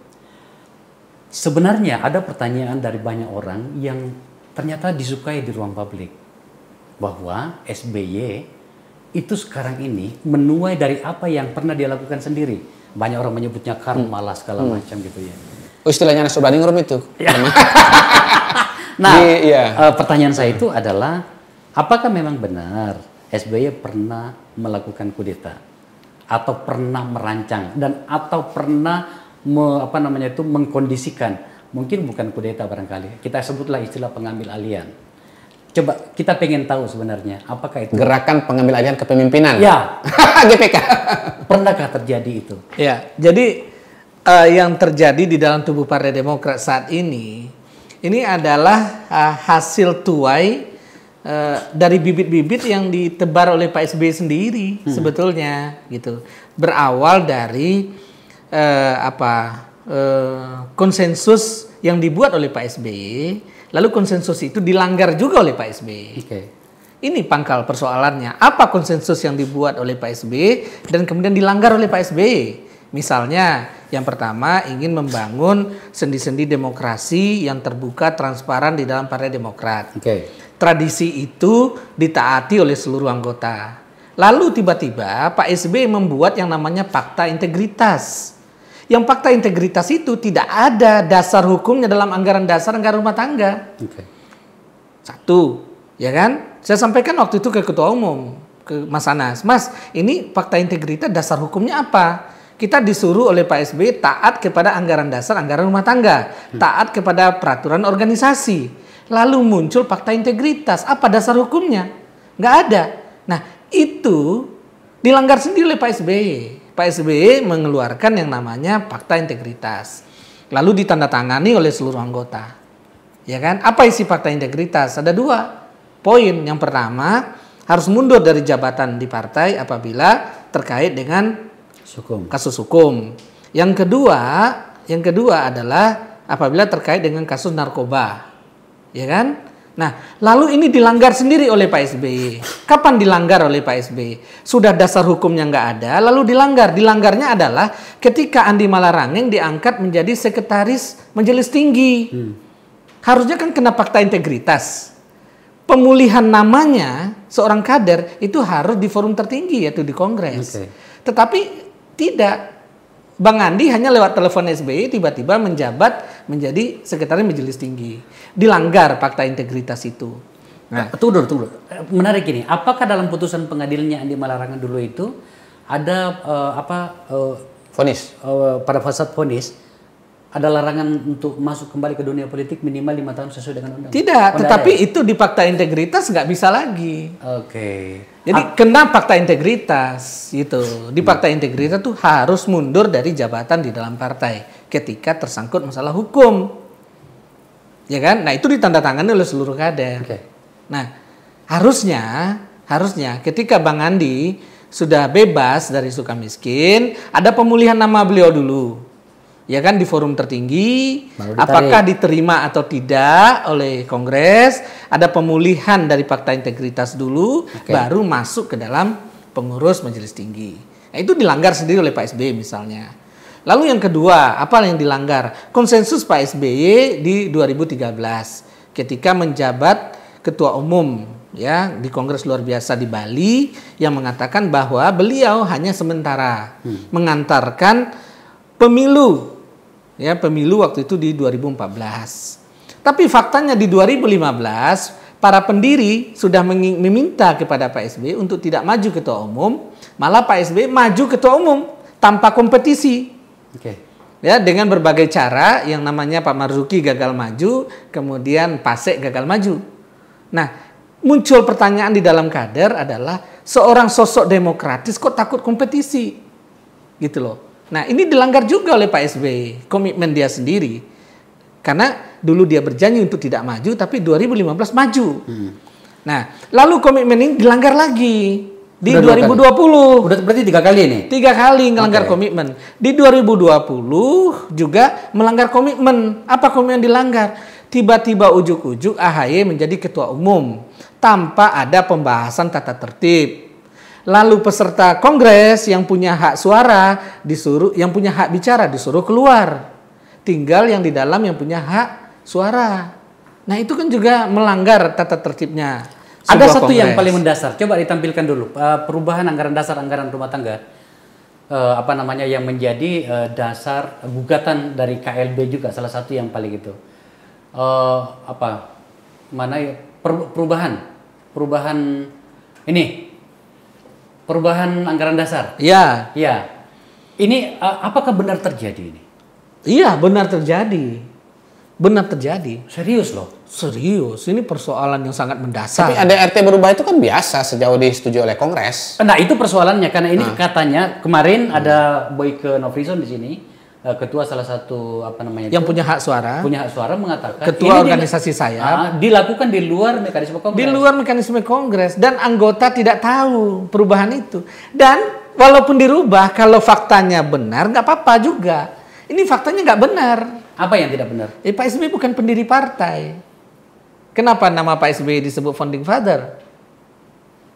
Sebenarnya ada pertanyaan dari banyak orang yang ternyata disukai di ruang publik bahwa SBY itu sekarang ini menuai dari apa yang pernah dia lakukan sendiri. Banyak orang menyebutnya karma lah segala hmm. macam gitu ya. Oh istilahnya Nestor Room itu. Ya. nah, iya, iya. Eh, pertanyaan saya itu adalah apakah memang benar SBY pernah melakukan kudeta atau pernah merancang dan atau pernah me, apa namanya itu mengkondisikan. Mungkin bukan kudeta barangkali. Kita sebutlah istilah pengambil alian. Coba kita pengen tahu sebenarnya apakah itu gerakan pengambil alian kepemimpinan. Ya. GPK. Pernahkah terjadi itu? Ya. Jadi uh, yang terjadi di dalam tubuh Partai Demokrat saat ini ini adalah uh, hasil tuai uh, dari bibit-bibit yang ditebar oleh Pak SBY sendiri hmm. sebetulnya gitu. Berawal dari eh, apa eh, konsensus yang dibuat oleh Pak SBY, lalu konsensus itu dilanggar juga oleh Pak SBY. Okay. Ini pangkal persoalannya. Apa konsensus yang dibuat oleh Pak SBY dan kemudian dilanggar oleh Pak SBY? Misalnya, yang pertama ingin membangun sendi-sendi demokrasi yang terbuka, transparan di dalam Partai Demokrat. Okay. Tradisi itu ditaati oleh seluruh anggota. Lalu tiba-tiba Pak SBY membuat yang namanya fakta integritas yang fakta integritas itu tidak ada dasar hukumnya dalam anggaran dasar anggaran rumah tangga. Okay. Satu, ya kan? Saya sampaikan waktu itu ke ketua umum, ke Mas Anas. Mas, ini fakta integritas dasar hukumnya apa? Kita disuruh oleh Pak SBY taat kepada anggaran dasar anggaran rumah tangga, hmm. taat kepada peraturan organisasi. Lalu muncul fakta integritas. Apa dasar hukumnya? Nggak ada. Nah, itu dilanggar sendiri oleh Pak SBY. Pak SBY mengeluarkan yang namanya fakta integritas. Lalu ditandatangani oleh seluruh anggota. Ya kan? Apa isi fakta integritas? Ada dua poin. Yang pertama, harus mundur dari jabatan di partai apabila terkait dengan hukum. kasus hukum. Yang kedua, yang kedua adalah apabila terkait dengan kasus narkoba. Ya kan? Nah, lalu ini dilanggar sendiri oleh Pak SBY. Kapan dilanggar oleh Pak SBY? Sudah dasar hukumnya nggak ada, lalu dilanggar. Dilanggarnya adalah ketika Andi Malarangeng diangkat menjadi sekretaris Majelis Tinggi. Hmm. Harusnya kan kena fakta integritas. Pemulihan namanya seorang kader itu harus di forum tertinggi yaitu di Kongres. Okay. Tetapi tidak Bang Andi hanya lewat telepon SBY tiba-tiba menjabat menjadi sekretaris majelis tinggi. Dilanggar fakta integritas itu. Nah, tunggu dulu, tunggu eh, Menarik ini, apakah dalam putusan pengadilnya Andi Malarangan dulu itu ada uh, apa uh, eh, vonis uh, pada fasad fonis, ada larangan untuk masuk kembali ke dunia politik minimal lima tahun sesuai dengan undang-undang. Tidak, oh, tetapi ya? itu di fakta integritas nggak bisa lagi. Oke. Okay. Jadi A kena fakta integritas itu. Di iya. fakta hmm. integritas tuh harus mundur dari jabatan di dalam partai ketika tersangkut masalah hukum. Ya kan? Nah, itu ditandatangani oleh seluruh kader. Oke. Okay. Nah, harusnya harusnya ketika Bang Andi sudah bebas dari suka miskin, ada pemulihan nama beliau dulu ya kan di forum tertinggi apakah diterima atau tidak oleh kongres ada pemulihan dari fakta integritas dulu okay. baru masuk ke dalam pengurus majelis tinggi nah, itu dilanggar sendiri oleh Pak SBY misalnya lalu yang kedua apa yang dilanggar konsensus Pak SBY di 2013 ketika menjabat ketua umum ya di kongres luar biasa di Bali yang mengatakan bahwa beliau hanya sementara hmm. mengantarkan pemilu ya pemilu waktu itu di 2014. Tapi faktanya di 2015 para pendiri sudah meminta kepada Pak SBY untuk tidak maju ketua umum, malah Pak SBY maju ketua umum tanpa kompetisi. Okay. Ya, dengan berbagai cara yang namanya Pak Marzuki gagal maju, kemudian Pasek gagal maju. Nah, muncul pertanyaan di dalam kader adalah seorang sosok demokratis kok takut kompetisi? Gitu loh. Nah, ini dilanggar juga oleh Pak SBY, komitmen dia sendiri. Karena dulu dia berjanji untuk tidak maju, tapi 2015 maju. Hmm. Nah, lalu komitmen ini dilanggar lagi di Udah 2020. Dua Udah berarti tiga kali ini? Tiga kali melanggar okay. komitmen. Di 2020 juga melanggar komitmen. Apa komitmen dilanggar? Tiba-tiba ujuk-ujuk AHY menjadi ketua umum tanpa ada pembahasan tata tertib Lalu peserta kongres yang punya hak suara disuruh yang punya hak bicara disuruh keluar. Tinggal yang di dalam yang punya hak suara. Nah, itu kan juga melanggar tata tertibnya. sebuah Ada satu kongres. yang paling mendasar. Coba ditampilkan dulu eh, perubahan anggaran dasar anggaran rumah tangga. Eh, apa namanya yang menjadi eh, dasar gugatan dari KLB juga salah satu yang paling itu. apa? Mana ya? perubahan perubahan ini Perubahan anggaran dasar. Iya. Iya. Ini uh, apakah benar terjadi ini? Iya, benar terjadi. Benar terjadi. Serius loh. Serius, ini persoalan yang sangat mendasar. Tapi ada RT berubah itu kan biasa sejauh disetujui oleh Kongres. Nah, itu persoalannya karena ini nah. katanya kemarin hmm. ada Boyke Nofrison di sini Eh, ketua salah satu apa namanya yang itu, punya hak suara punya hak suara mengatakan ketua organisasi di, saya ah, dilakukan di luar mekanisme kongres di luar mekanisme kongres dan anggota tidak tahu perubahan itu dan walaupun dirubah kalau faktanya benar nggak apa-apa juga ini faktanya nggak benar apa yang tidak benar eh, Pak SBY bukan pendiri partai kenapa nama Pak SBY disebut founding father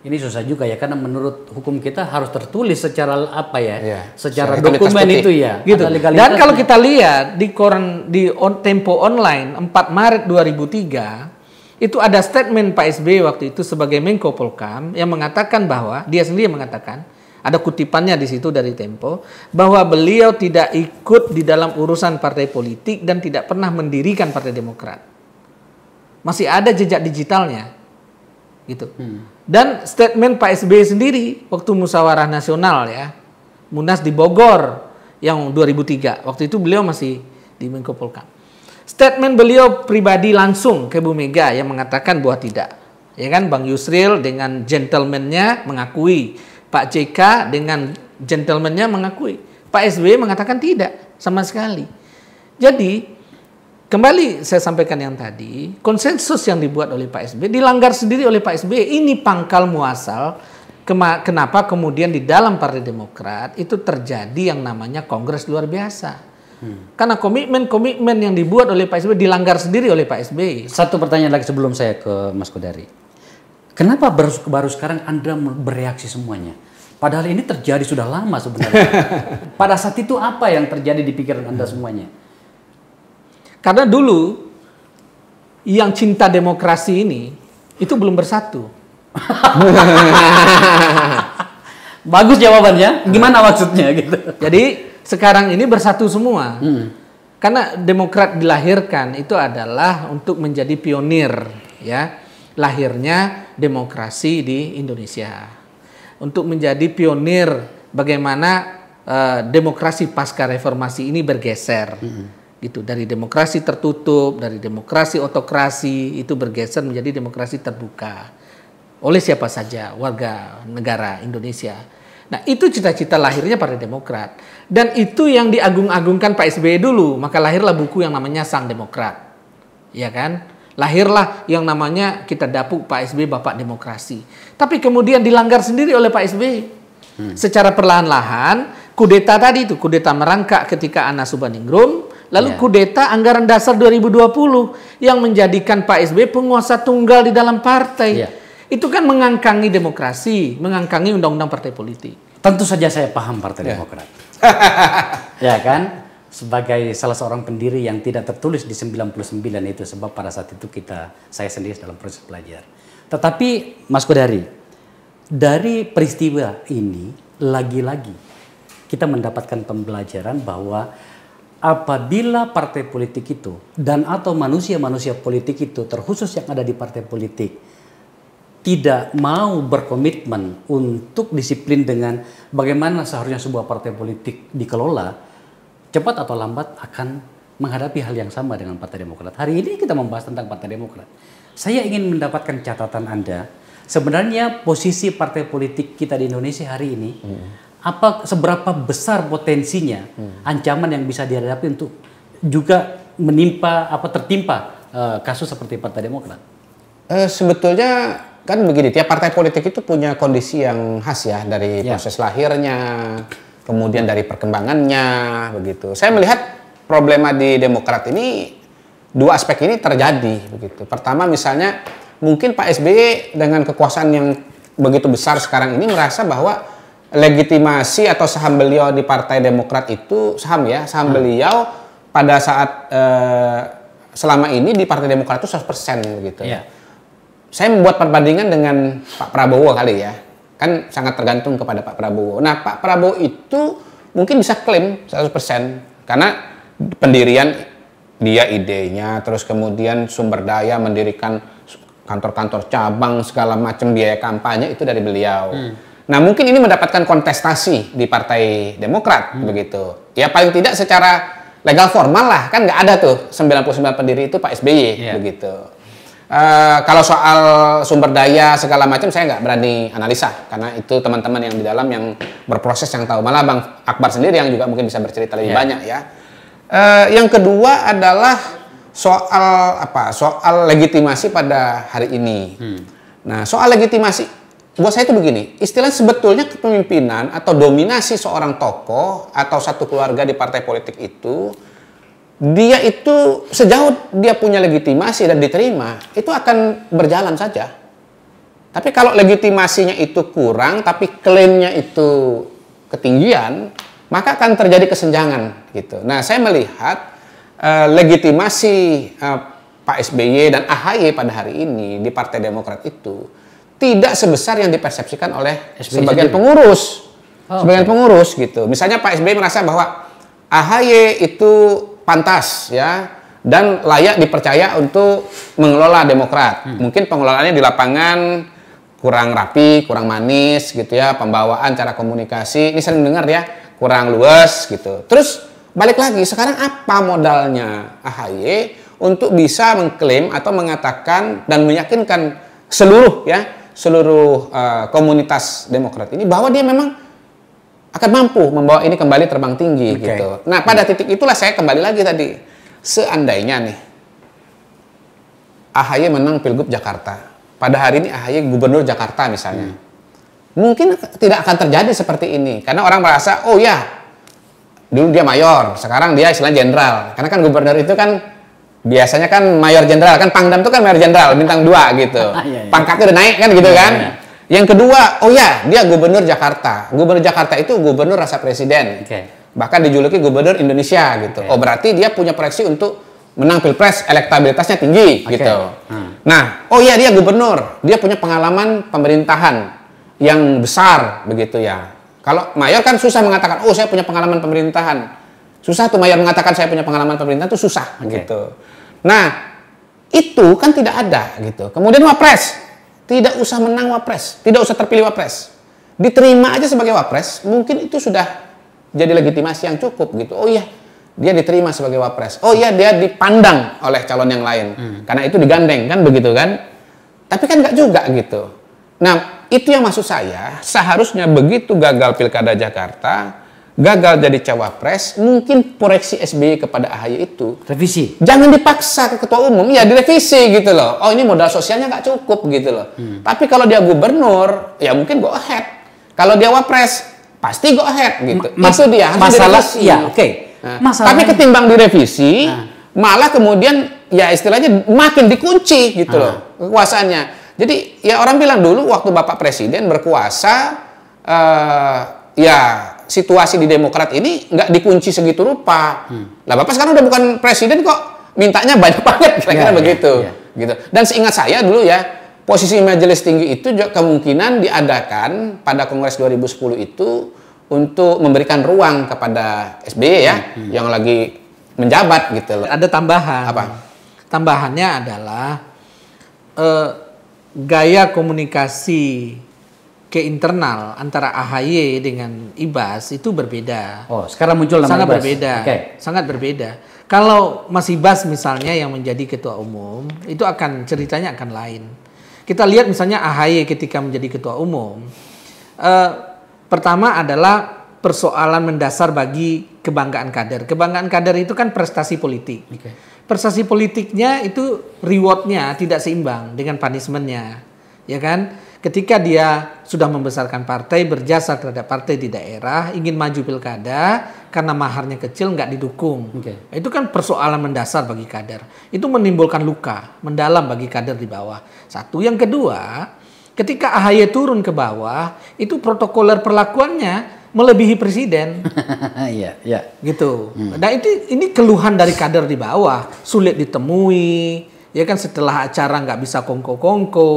ini susah juga ya karena menurut hukum kita harus tertulis secara apa ya, ya secara dokumen itu ya gitu dan kalau kita lihat di koran di on, Tempo online 4 Maret 2003 itu ada statement Pak SBY waktu itu sebagai Menko Polkam yang mengatakan bahwa dia sendiri mengatakan ada kutipannya di situ dari Tempo bahwa beliau tidak ikut di dalam urusan partai politik dan tidak pernah mendirikan Partai Demokrat masih ada jejak digitalnya gitu hmm dan statement Pak SBY sendiri waktu musyawarah nasional ya, Munas di Bogor yang 2003. Waktu itu beliau masih di Menko Polkam. Statement beliau pribadi langsung ke Bu Mega yang mengatakan bahwa tidak. Ya kan Bang Yusril dengan gentlemannya mengakui, Pak JK dengan gentlemannya mengakui. Pak SBY mengatakan tidak sama sekali. Jadi Kembali saya sampaikan yang tadi, konsensus yang dibuat oleh Pak SBY dilanggar sendiri oleh Pak SBY. Ini pangkal muasal kenapa kemudian di dalam Partai Demokrat itu terjadi yang namanya kongres luar biasa. Hmm. Karena komitmen-komitmen yang dibuat oleh Pak SBY dilanggar sendiri oleh Pak SBY. Satu pertanyaan lagi sebelum saya ke Mas Kodari. Kenapa baru, baru sekarang Anda bereaksi semuanya? Padahal ini terjadi sudah lama sebenarnya. Pada saat itu apa yang terjadi di pikiran Anda semuanya? Karena dulu yang cinta demokrasi ini itu belum bersatu. Bagus jawabannya. Gimana maksudnya gitu? Jadi sekarang ini bersatu semua. Hmm. Karena Demokrat dilahirkan itu adalah untuk menjadi pionir ya. Lahirnya demokrasi di Indonesia. Untuk menjadi pionir bagaimana uh, demokrasi pasca reformasi ini bergeser. Hmm gitu dari demokrasi tertutup dari demokrasi otokrasi itu bergeser menjadi demokrasi terbuka oleh siapa saja warga negara Indonesia nah itu cita-cita lahirnya Partai Demokrat dan itu yang diagung-agungkan Pak SBY dulu maka lahirlah buku yang namanya Sang Demokrat ya kan lahirlah yang namanya kita dapuk Pak SBY Bapak Demokrasi tapi kemudian dilanggar sendiri oleh Pak SBY hmm. secara perlahan-lahan kudeta tadi itu kudeta merangkak ketika Anas Subaningrum Lalu yeah. kudeta anggaran dasar 2020 yang menjadikan Pak SBY penguasa tunggal di dalam partai. Yeah. Itu kan mengangkangi demokrasi, mengangkangi undang-undang partai politik. Tentu saja saya paham Partai yeah. Demokrat. ya kan? Sebagai salah seorang pendiri yang tidak tertulis di 99 itu sebab pada saat itu kita saya sendiri dalam proses belajar. Tetapi Mas Kudari dari peristiwa ini lagi-lagi kita mendapatkan pembelajaran bahwa apabila partai politik itu dan atau manusia-manusia politik itu terkhusus yang ada di partai politik tidak mau berkomitmen untuk disiplin dengan bagaimana seharusnya sebuah partai politik dikelola cepat atau lambat akan menghadapi hal yang sama dengan Partai Demokrat. Hari ini kita membahas tentang Partai Demokrat. Saya ingin mendapatkan catatan Anda. Sebenarnya posisi partai politik kita di Indonesia hari ini hmm apa seberapa besar potensinya hmm. ancaman yang bisa dihadapi untuk juga menimpa apa tertimpa uh, kasus seperti Partai Demokrat? Uh, sebetulnya kan begini, tiap partai politik itu punya kondisi yang khas ya dari ya. proses lahirnya, kemudian dari perkembangannya, begitu. Saya melihat problema di Demokrat ini dua aspek ini terjadi begitu. Pertama misalnya mungkin Pak SBY dengan kekuasaan yang begitu besar sekarang ini merasa bahwa legitimasi atau saham beliau di Partai Demokrat itu saham ya saham hmm. beliau pada saat eh, selama ini di Partai Demokrat itu 100% gitu. Yeah. Saya membuat perbandingan dengan Pak Prabowo kali ya. Kan sangat tergantung kepada Pak Prabowo. Nah, Pak Prabowo itu mungkin bisa klaim 100% karena pendirian dia idenya terus kemudian sumber daya mendirikan kantor-kantor cabang segala macam biaya kampanye itu dari beliau. Hmm Nah, mungkin ini mendapatkan kontestasi di Partai Demokrat hmm. begitu. Ya paling tidak secara legal formal lah kan nggak ada tuh 99 pendiri itu Pak SBY yeah. begitu. Uh, kalau soal sumber daya segala macam saya nggak berani analisa karena itu teman-teman yang di dalam yang berproses yang tahu malah Bang Akbar sendiri yang juga mungkin bisa bercerita lebih yeah. banyak ya. Uh, yang kedua adalah soal apa? Soal legitimasi pada hari ini. Hmm. Nah, soal legitimasi buat saya itu begini, istilah sebetulnya kepemimpinan atau dominasi seorang tokoh atau satu keluarga di partai politik itu dia itu sejauh dia punya legitimasi dan diterima, itu akan berjalan saja. Tapi kalau legitimasinya itu kurang, tapi klaimnya itu ketinggian, maka akan terjadi kesenjangan gitu. Nah, saya melihat uh, legitimasi uh, Pak SBY dan AHY pada hari ini di Partai Demokrat itu tidak sebesar yang dipersepsikan oleh SBY sebagian sendiri. pengurus. Oh, sebagian okay. pengurus gitu. Misalnya Pak SBY merasa bahwa AHY itu pantas ya dan layak dipercaya untuk mengelola Demokrat. Hmm. Mungkin pengelolaannya di lapangan kurang rapi, kurang manis gitu ya, pembawaan cara komunikasi ini sering dengar ya, kurang luas gitu. Terus balik lagi sekarang apa modalnya AHY untuk bisa mengklaim atau mengatakan dan meyakinkan seluruh ya seluruh uh, komunitas Demokrat ini bahwa dia memang akan mampu membawa ini kembali terbang tinggi okay. gitu. Nah, pada titik itulah saya kembali lagi tadi. Seandainya nih AHY menang Pilgub Jakarta. Pada hari ini AHY gubernur Jakarta misalnya. Hmm. Mungkin tidak akan terjadi seperti ini karena orang merasa, "Oh ya, dulu dia mayor, sekarang dia istilah jenderal." Karena kan gubernur itu kan biasanya kan mayor jenderal kan pangdam itu kan mayor jenderal bintang dua gitu ah, iya, iya. pangkatnya udah naik kan gitu iya, kan yang kedua oh ya dia gubernur Jakarta gubernur Jakarta itu gubernur rasa presiden okay. bahkan dijuluki gubernur Indonesia gitu oh berarti dia punya proyeksi untuk menang pilpres elektabilitasnya tinggi gitu hmm. nah oh ya dia gubernur dia punya pengalaman pemerintahan yang besar begitu ya kalau mayor kan susah mengatakan oh saya punya pengalaman pemerintahan Susah tuh Mayor mengatakan saya punya pengalaman pemerintah tuh susah okay. gitu. Nah, itu kan tidak ada gitu. Kemudian Wapres, tidak usah menang Wapres, tidak usah terpilih Wapres. Diterima aja sebagai Wapres, mungkin itu sudah jadi legitimasi yang cukup gitu. Oh iya, dia diterima sebagai Wapres. Oh iya, dia dipandang oleh calon yang lain. Hmm. Karena itu digandeng kan begitu kan. Tapi kan nggak juga gitu. Nah, itu yang maksud saya, seharusnya begitu gagal Pilkada Jakarta, gagal jadi cawapres, mungkin proyeksi SBY kepada AHY itu revisi. Jangan dipaksa ke ketua umum, ya direvisi gitu loh. Oh ini modal sosialnya nggak cukup gitu loh. Hmm. Tapi kalau dia gubernur, ya mungkin go ahead. Kalau dia wapres, pasti go ahead gitu. Ma itu dia harus masalah, direvisi. Ya, oke. Okay. Nah, masalah tapi ketimbang direvisi, nah. malah kemudian ya istilahnya makin dikunci gitu nah. loh kekuasaannya. Jadi ya orang bilang dulu waktu Bapak Presiden berkuasa uh, ya situasi di Demokrat ini nggak dikunci segitu rupa. Hmm. Nah, Bapak sekarang udah bukan presiden kok mintanya banyak banget ya, kira-kira yeah, begitu. Yeah, yeah. Gitu. Dan seingat saya dulu ya, posisi majelis tinggi itu juga kemungkinan diadakan pada Kongres 2010 itu untuk memberikan ruang kepada SBY ya hmm, hmm. yang lagi menjabat gitu loh. Ada tambahan. Apa? Tambahannya adalah eh, gaya komunikasi ke internal antara AHY dengan Ibas itu berbeda. Oh, sekarang muncul nama sangat Ibas. berbeda, okay. sangat berbeda. Kalau Mas Ibas misalnya yang menjadi ketua umum, itu akan ceritanya akan lain. Kita lihat misalnya AHY ketika menjadi ketua umum, eh, pertama adalah persoalan mendasar bagi kebanggaan kader. Kebanggaan kader itu kan prestasi politik. Okay. Prestasi politiknya itu rewardnya tidak seimbang dengan punishmentnya, ya kan? Ketika dia sudah membesarkan partai, berjasa terhadap partai di daerah, ingin maju pilkada karena maharnya kecil nggak didukung. Okay. Itu kan persoalan mendasar bagi kader. Itu menimbulkan luka mendalam bagi kader di bawah. Satu yang kedua, ketika AHY turun ke bawah, itu protokoler perlakuannya melebihi presiden. Iya, iya. Gitu. Hmm. Nah, itu ini keluhan dari kader di bawah, sulit ditemui, ya kan setelah acara nggak bisa kongko-kongko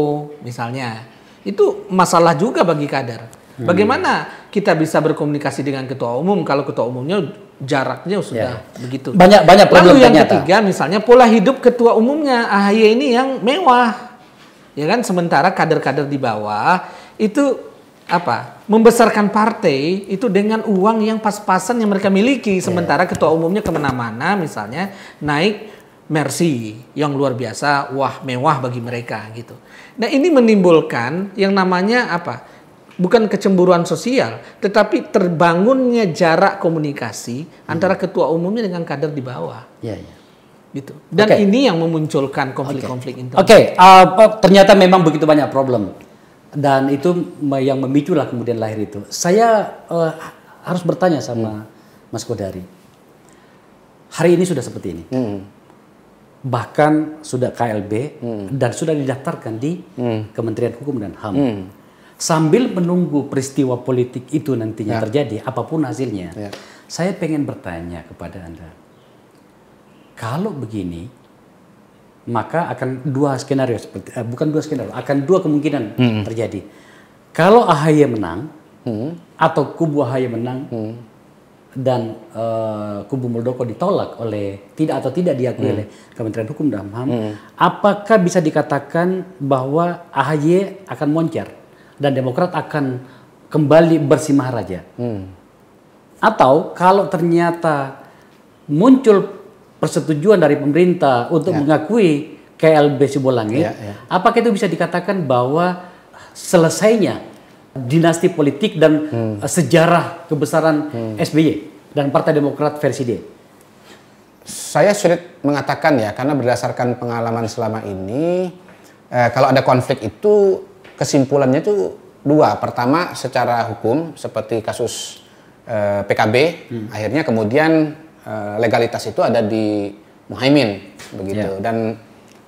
misalnya itu masalah juga bagi kader. Hmm. Bagaimana kita bisa berkomunikasi dengan ketua umum kalau ketua umumnya jaraknya ya. sudah yeah. begitu. Banyak banyak problem Lalu yang ternyata. ketiga misalnya pola hidup ketua umumnya AHY ini yang mewah. Ya kan sementara kader-kader di bawah itu apa? Membesarkan partai itu dengan uang yang pas-pasan yang mereka miliki ya. sementara ketua umumnya kemana-mana misalnya naik mercy yang luar biasa, wah mewah bagi mereka gitu. Nah ini menimbulkan yang namanya apa? Bukan kecemburuan sosial, tetapi terbangunnya jarak komunikasi hmm. antara ketua umumnya dengan kader di bawah. Iya, iya. Gitu. Dan okay. ini yang memunculkan konflik-konflik okay. internal. Oke, okay. uh, oh, ternyata memang begitu banyak problem dan itu yang memicu lah kemudian lahir itu. Saya uh, harus bertanya sama hmm. Mas Kodari. Hari ini sudah seperti ini. Hmm bahkan sudah KLB hmm. dan sudah didaftarkan di hmm. Kementerian Hukum dan HAM. Hmm. Sambil menunggu peristiwa politik itu nantinya ya. terjadi, apapun hasilnya, ya. saya pengen bertanya kepada Anda. Kalau begini, maka akan dua skenario seperti eh, bukan dua skenario, akan dua kemungkinan hmm. terjadi. Kalau AHY menang hmm. atau kubu AHY menang, hmm dan uh, kubu Muldoko ditolak oleh tidak atau tidak diakui hmm. oleh Kementerian Hukum dan HAM, hmm. apakah bisa dikatakan bahwa AHY akan moncer dan Demokrat akan kembali bersimah raja? Hmm. Atau kalau ternyata muncul persetujuan dari pemerintah untuk ya. mengakui KLB Sibolangit, ya, ya. apakah itu bisa dikatakan bahwa selesainya dinasti politik dan hmm. Eh, sejarah kebesaran hmm. SBY dan Partai Demokrat versi dia? Saya sulit mengatakan ya, karena berdasarkan pengalaman selama ini, eh, kalau ada konflik itu kesimpulannya itu dua. Pertama, secara hukum seperti kasus eh, PKB, hmm. akhirnya kemudian eh, legalitas itu ada di Muhaimin begitu. Yeah. Dan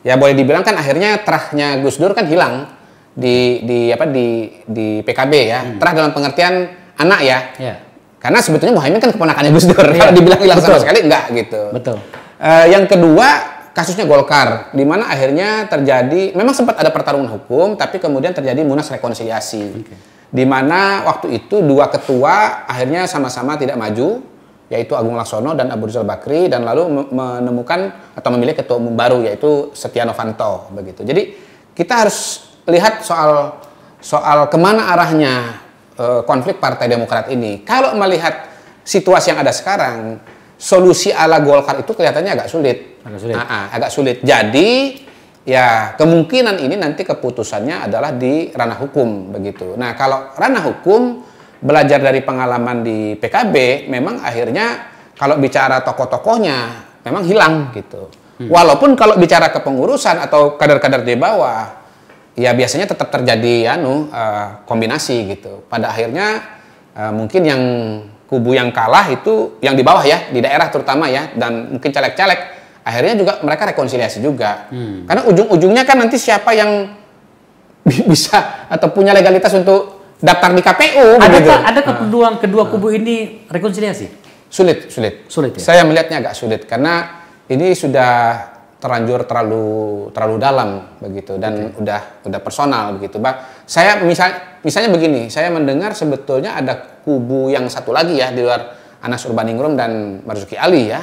ya boleh dibilang kan akhirnya terahnya Gus Dur kan hilang di di apa di di PKB ya. Hmm. Terah dalam pengertian anak ya. ya. Karena sebetulnya Muhammad kan keponakannya Gus Dur. Yeah. Kalau dibilang hilang sama sekali enggak gitu. Betul. Uh, yang kedua kasusnya Golkar, di mana akhirnya terjadi memang sempat ada pertarungan hukum, tapi kemudian terjadi munas rekonsiliasi. Okay. Di mana waktu itu dua ketua akhirnya sama-sama tidak maju, yaitu Agung Laksono dan Abu Rizal Bakri dan lalu menemukan atau memilih ketua umum baru yaitu Setia Novanto begitu. Jadi kita harus lihat soal soal kemana arahnya e, konflik Partai Demokrat ini. Kalau melihat situasi yang ada sekarang, solusi ala Golkar itu kelihatannya agak sulit. Agak sulit. Aa, ah, ah, agak sulit. Jadi ya kemungkinan ini nanti keputusannya adalah di ranah hukum begitu. Nah kalau ranah hukum belajar dari pengalaman di PKB, memang akhirnya kalau bicara tokoh-tokohnya memang hilang gitu. Hmm. Walaupun kalau bicara kepengurusan atau kader-kader di bawah ya biasanya tetap terjadi anu uh, kombinasi gitu. Pada akhirnya uh, mungkin yang kubu yang kalah itu yang di bawah ya, di daerah terutama ya dan mungkin caleg-caleg akhirnya juga mereka rekonsiliasi juga. Hmm. Karena ujung-ujungnya kan nanti siapa yang bisa atau punya legalitas untuk daftar di KPU ada begitu. ada nah. keduaan kedua kubu nah. ini rekonsiliasi? Sulit, sulit. Sulit ya. Saya melihatnya agak sulit karena ini sudah terlanjur terlalu terlalu dalam begitu dan okay. udah udah personal begitu. Bah, saya misal misalnya begini, saya mendengar sebetulnya ada kubu yang satu lagi ya di luar Anas Urbaningrum dan Marzuki Ali ya,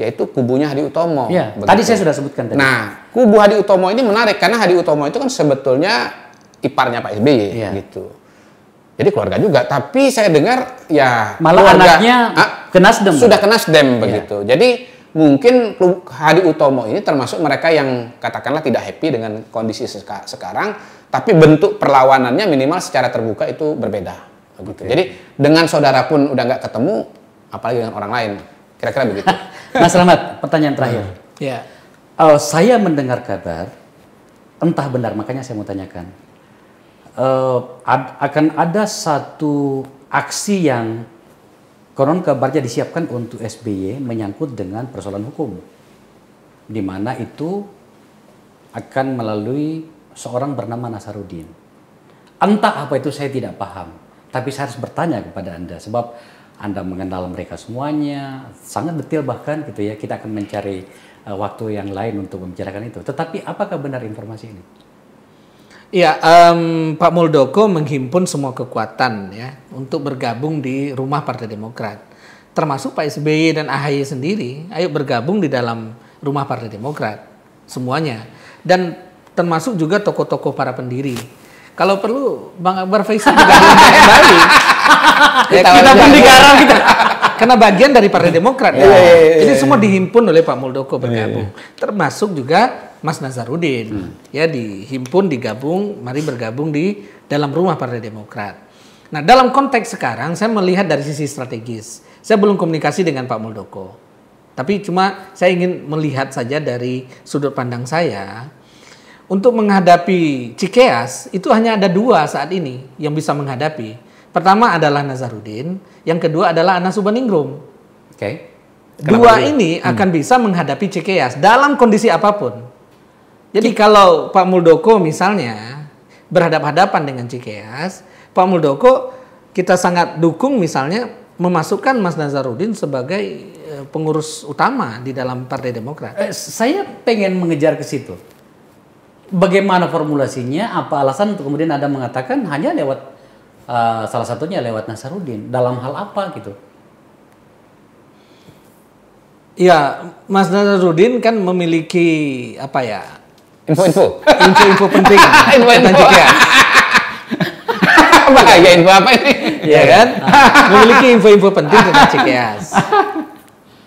yaitu kubunya Hadi Utomo. Ya, tadi saya sudah sebutkan tadi. Nah, kubu Hadi Utomo ini menarik karena Hadi Utomo itu kan sebetulnya iparnya Pak SBY ya. gitu. Jadi keluarga juga, tapi saya dengar ya malah keluarga, anaknya ah, ke Sudah ke Nasdem iya. begitu. Ya. Jadi mungkin Hadi Utomo ini termasuk mereka yang katakanlah tidak happy dengan kondisi seka sekarang, tapi bentuk perlawanannya minimal secara terbuka itu berbeda. Okay. Jadi dengan saudara pun udah nggak ketemu, apalagi dengan orang lain. Kira-kira begitu. Mas Rahmat, pertanyaan terakhir. Hmm. Ya. Oh, saya mendengar kabar, entah benar, makanya saya mau tanyakan. Uh, ad akan ada satu aksi yang Konon kabarnya disiapkan untuk SBY menyangkut dengan persoalan hukum. Di mana itu akan melalui seorang bernama Nasarudin. Entah apa itu saya tidak paham. Tapi saya harus bertanya kepada Anda sebab Anda mengenal mereka semuanya. Sangat detail bahkan gitu ya. Kita akan mencari eh, waktu yang lain untuk membicarakan itu. Tetapi apakah benar informasi ini? Ya um, Pak Muldoko menghimpun semua kekuatan ya untuk bergabung di rumah Partai Demokrat, termasuk Pak SBY dan AHY sendiri. Ayo bergabung di dalam rumah Partai Demokrat semuanya, dan termasuk juga tokoh-tokoh para pendiri. Kalau perlu Bang Akbar Faisal juga kembali. ya, kita banding kita karena bagian dari Partai Demokrat. Ya. Ya, Ini semua iya. dihimpun oleh Pak Muldoko iya, bergabung, iya. termasuk juga Mas Nazarudin hmm. ya dihimpun digabung, mari bergabung di dalam rumah Partai Demokrat. Nah dalam konteks sekarang saya melihat dari sisi strategis, saya belum komunikasi dengan Pak Muldoko, tapi cuma saya ingin melihat saja dari sudut pandang saya untuk menghadapi Cikeas itu hanya ada dua saat ini yang bisa menghadapi Pertama adalah Nazarudin, yang kedua adalah Anas Subaningrum. Oke. Okay. Dua dia? ini hmm. akan bisa menghadapi Cikeas dalam kondisi apapun. Jadi Cik. kalau Pak Muldoko misalnya berhadap-hadapan dengan Cikeas, Pak Muldoko kita sangat dukung misalnya memasukkan Mas Nazarudin sebagai eh, pengurus utama di dalam Partai Demokrat. Eh, saya pengen mengejar ke situ. Bagaimana formulasinya? Apa alasan untuk kemudian ada mengatakan hanya lewat uh, salah satunya lewat Nasaruddin. Dalam hal apa gitu? Ya, Mas Nasarudin kan memiliki apa ya? Info-info. Info-info penting. Info-info. ya. Bahaya info apa ini? Ya kan? memiliki info-info penting tentang Cikias.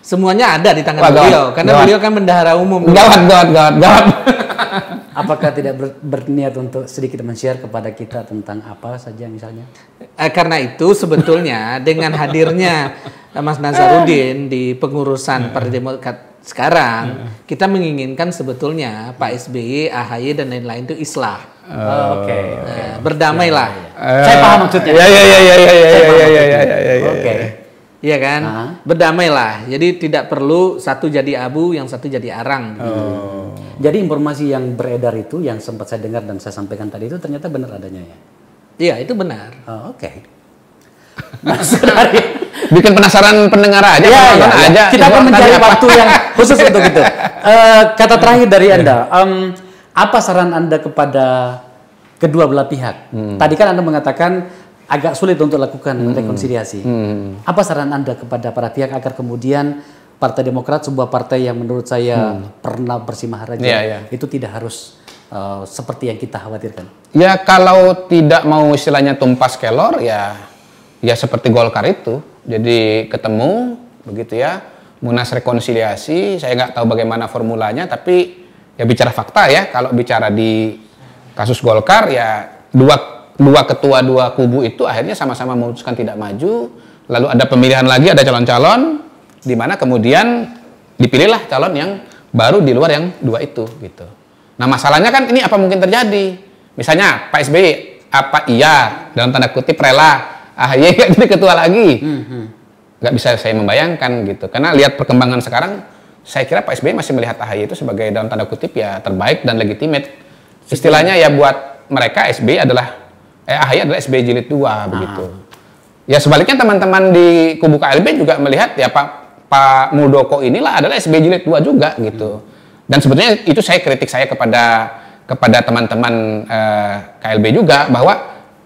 Semuanya ada di tangan Wah, beliau, karena beliau kan bendahara umum. Gawat, gawat, gawat, gawat. Apakah tidak ber, berniat untuk sedikit men-share kepada kita tentang apa saja misalnya? Eh, karena itu sebetulnya dengan hadirnya Mas Nazarudin di pengurusan Partai Demokrat sekarang, kita menginginkan sebetulnya Pak SBY, AHY dan lain-lain itu islah. Oke, oh, oke. Okay, okay. Berdamailah. Ya, ya, ya. Saya paham maksudnya. Iya iya iya iya iya iya iya iya. Oke. Iya kan? Aha. Berdamai lah. Jadi tidak perlu satu jadi abu, yang satu jadi arang. Oh. Jadi informasi yang beredar itu, yang sempat saya dengar dan saya sampaikan tadi itu ternyata benar adanya ya? Iya, itu benar. Oh, Oke. Okay. Bikin penasaran pendengar aja. Iya, ya, Ya. Kita akan iya, mencari waktu yang khusus untuk itu. Uh, kata terakhir dari iya. Anda, um, apa saran Anda kepada kedua belah pihak? Hmm. Tadi kan Anda mengatakan agak sulit untuk lakukan hmm. rekonsiliasi. Hmm. Apa saran Anda kepada para pihak agar kemudian Partai Demokrat sebuah partai yang menurut saya hmm. pernah bersimah raja yeah, iya. itu tidak harus uh, seperti yang kita khawatirkan. Ya kalau tidak mau istilahnya tumpas kelor ya ya seperti Golkar itu. Jadi ketemu begitu ya munas rekonsiliasi. Saya nggak tahu bagaimana formulanya tapi ya bicara fakta ya kalau bicara di kasus Golkar ya dua dua ketua dua kubu itu akhirnya sama-sama memutuskan tidak maju lalu ada pemilihan lagi ada calon-calon di mana kemudian dipilihlah calon yang baru di luar yang dua itu gitu nah masalahnya kan ini apa mungkin terjadi misalnya Pak SBY apa iya dalam tanda kutip rela AHY iya, nggak iya, jadi ketua lagi hmm, hmm. nggak bisa saya membayangkan gitu karena lihat perkembangan sekarang saya kira Pak SBY masih melihat AHY iya itu sebagai dalam tanda kutip ya terbaik dan legitimate istilahnya ya buat mereka SBY adalah eh AHY adalah SBY jilid 2 ah. begitu. Ya sebaliknya teman-teman di kubu KLB juga melihat ya Pak Pak Muldoko inilah adalah SBY jilid 2 juga gitu. Dan sebetulnya itu saya kritik saya kepada kepada teman-teman eh, KLB juga bahwa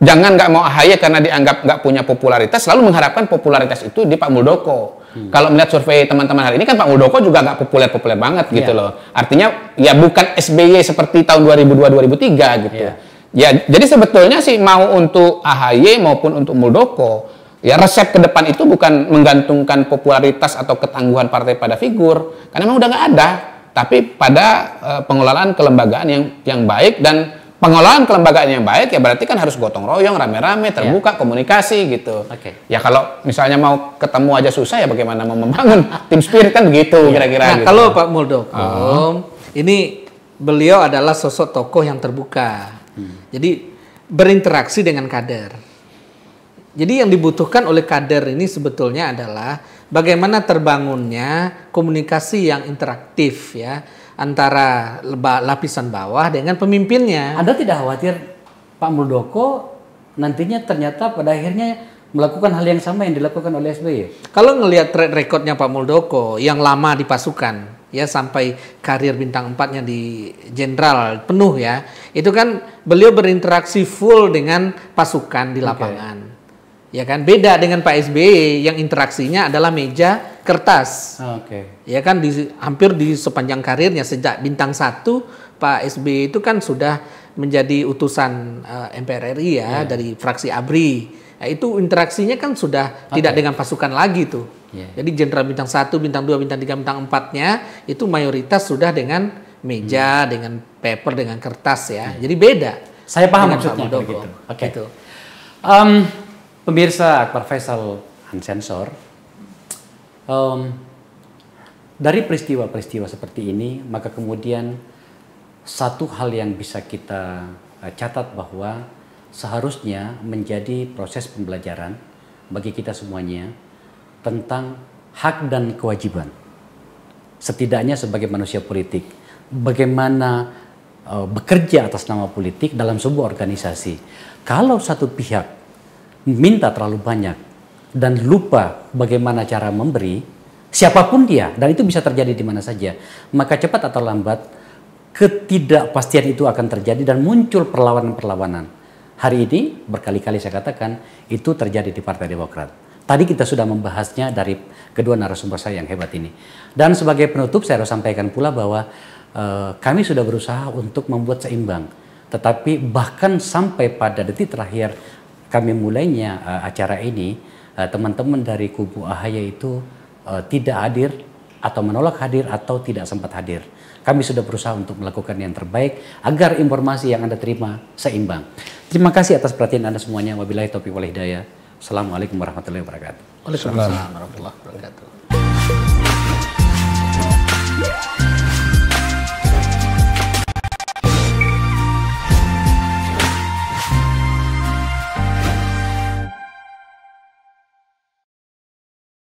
jangan nggak mau AHY karena dianggap nggak punya popularitas selalu mengharapkan popularitas itu di Pak Muldoko. Hmm. Kalau melihat survei teman-teman hari ini kan Pak Muldoko juga nggak populer-populer banget gitu iya. loh. Artinya ya bukan SBY seperti tahun 2002-2003 gitu. Yeah. Ya, jadi sebetulnya sih mau untuk AHY maupun untuk Muldoko, ya resep ke depan itu bukan menggantungkan popularitas atau ketangguhan partai pada figur, karena memang udah nggak ada, tapi pada uh, pengelolaan kelembagaan yang yang baik dan pengelolaan kelembagaan yang baik ya berarti kan harus gotong royong rame-rame ya. terbuka ya. komunikasi gitu. Oke. Okay. Ya kalau misalnya mau ketemu aja susah ya bagaimana mau membangun tim spirit kan begitu ya. kira-kira. Nah, gitu. kalau Pak Muldoko uh ah. -huh. ini beliau adalah sosok tokoh yang terbuka. Hmm. Jadi berinteraksi dengan kader. Jadi yang dibutuhkan oleh kader ini sebetulnya adalah bagaimana terbangunnya komunikasi yang interaktif ya antara lapisan bawah dengan pemimpinnya. Anda tidak khawatir Pak Muldoko nantinya ternyata pada akhirnya melakukan hal yang sama yang dilakukan oleh SBY? Kalau ngelihat track recordnya Pak Muldoko yang lama di pasukan, ya sampai karir bintang empatnya di jenderal penuh ya. Itu kan beliau berinteraksi full dengan pasukan di lapangan. Okay. Ya kan beda dengan Pak SBY e yang interaksinya adalah meja kertas. Oke. Okay. Ya kan di hampir di sepanjang karirnya sejak bintang satu Pak SBY e itu kan sudah menjadi utusan uh, eh, MPR RI ya yeah. dari fraksi ABRI Ya, itu interaksinya kan sudah okay. tidak dengan pasukan lagi tuh. Yeah. Jadi jenderal bintang 1, bintang 2, bintang 3, bintang 4-nya itu mayoritas sudah dengan meja, hmm. dengan paper, dengan kertas ya. Yeah. Jadi beda. Saya paham maksudnya begitu. Oke. Okay. Gitu. Um, pemirsa Akbar Faisal Unsensor, um, dari peristiwa-peristiwa seperti ini, maka kemudian satu hal yang bisa kita eh, catat bahwa seharusnya menjadi proses pembelajaran bagi kita semuanya tentang hak dan kewajiban. Setidaknya sebagai manusia politik, bagaimana eh, bekerja atas nama politik dalam sebuah organisasi. Kalau satu pihak minta terlalu banyak dan lupa bagaimana cara memberi, siapapun dia, dan itu bisa terjadi di mana saja, maka cepat atau lambat ketidakpastian itu akan terjadi dan muncul perlawanan-perlawanan Hari ini berkali-kali saya katakan itu terjadi di Partai Demokrat. Tadi kita sudah membahasnya dari kedua narasumber saya yang hebat ini. Dan sebagai penutup saya harus sampaikan pula bahwa e, kami sudah berusaha untuk membuat seimbang. Tetapi bahkan sampai pada detik terakhir kami mulainya e, acara ini, eh, teman-teman dari kubu Ahaya itu tidak hadir atau menolak hadir atau tidak sempat hadir. Kami sudah berusaha untuk melakukan yang terbaik agar informasi yang Anda terima seimbang. Terima kasih atas perhatian Anda semuanya. Wabillahi taufiq wal hidayah. Assalamualaikum warahmatullahi wabarakatuh. Waalaikumsalam warahmatullahi wabarakatuh.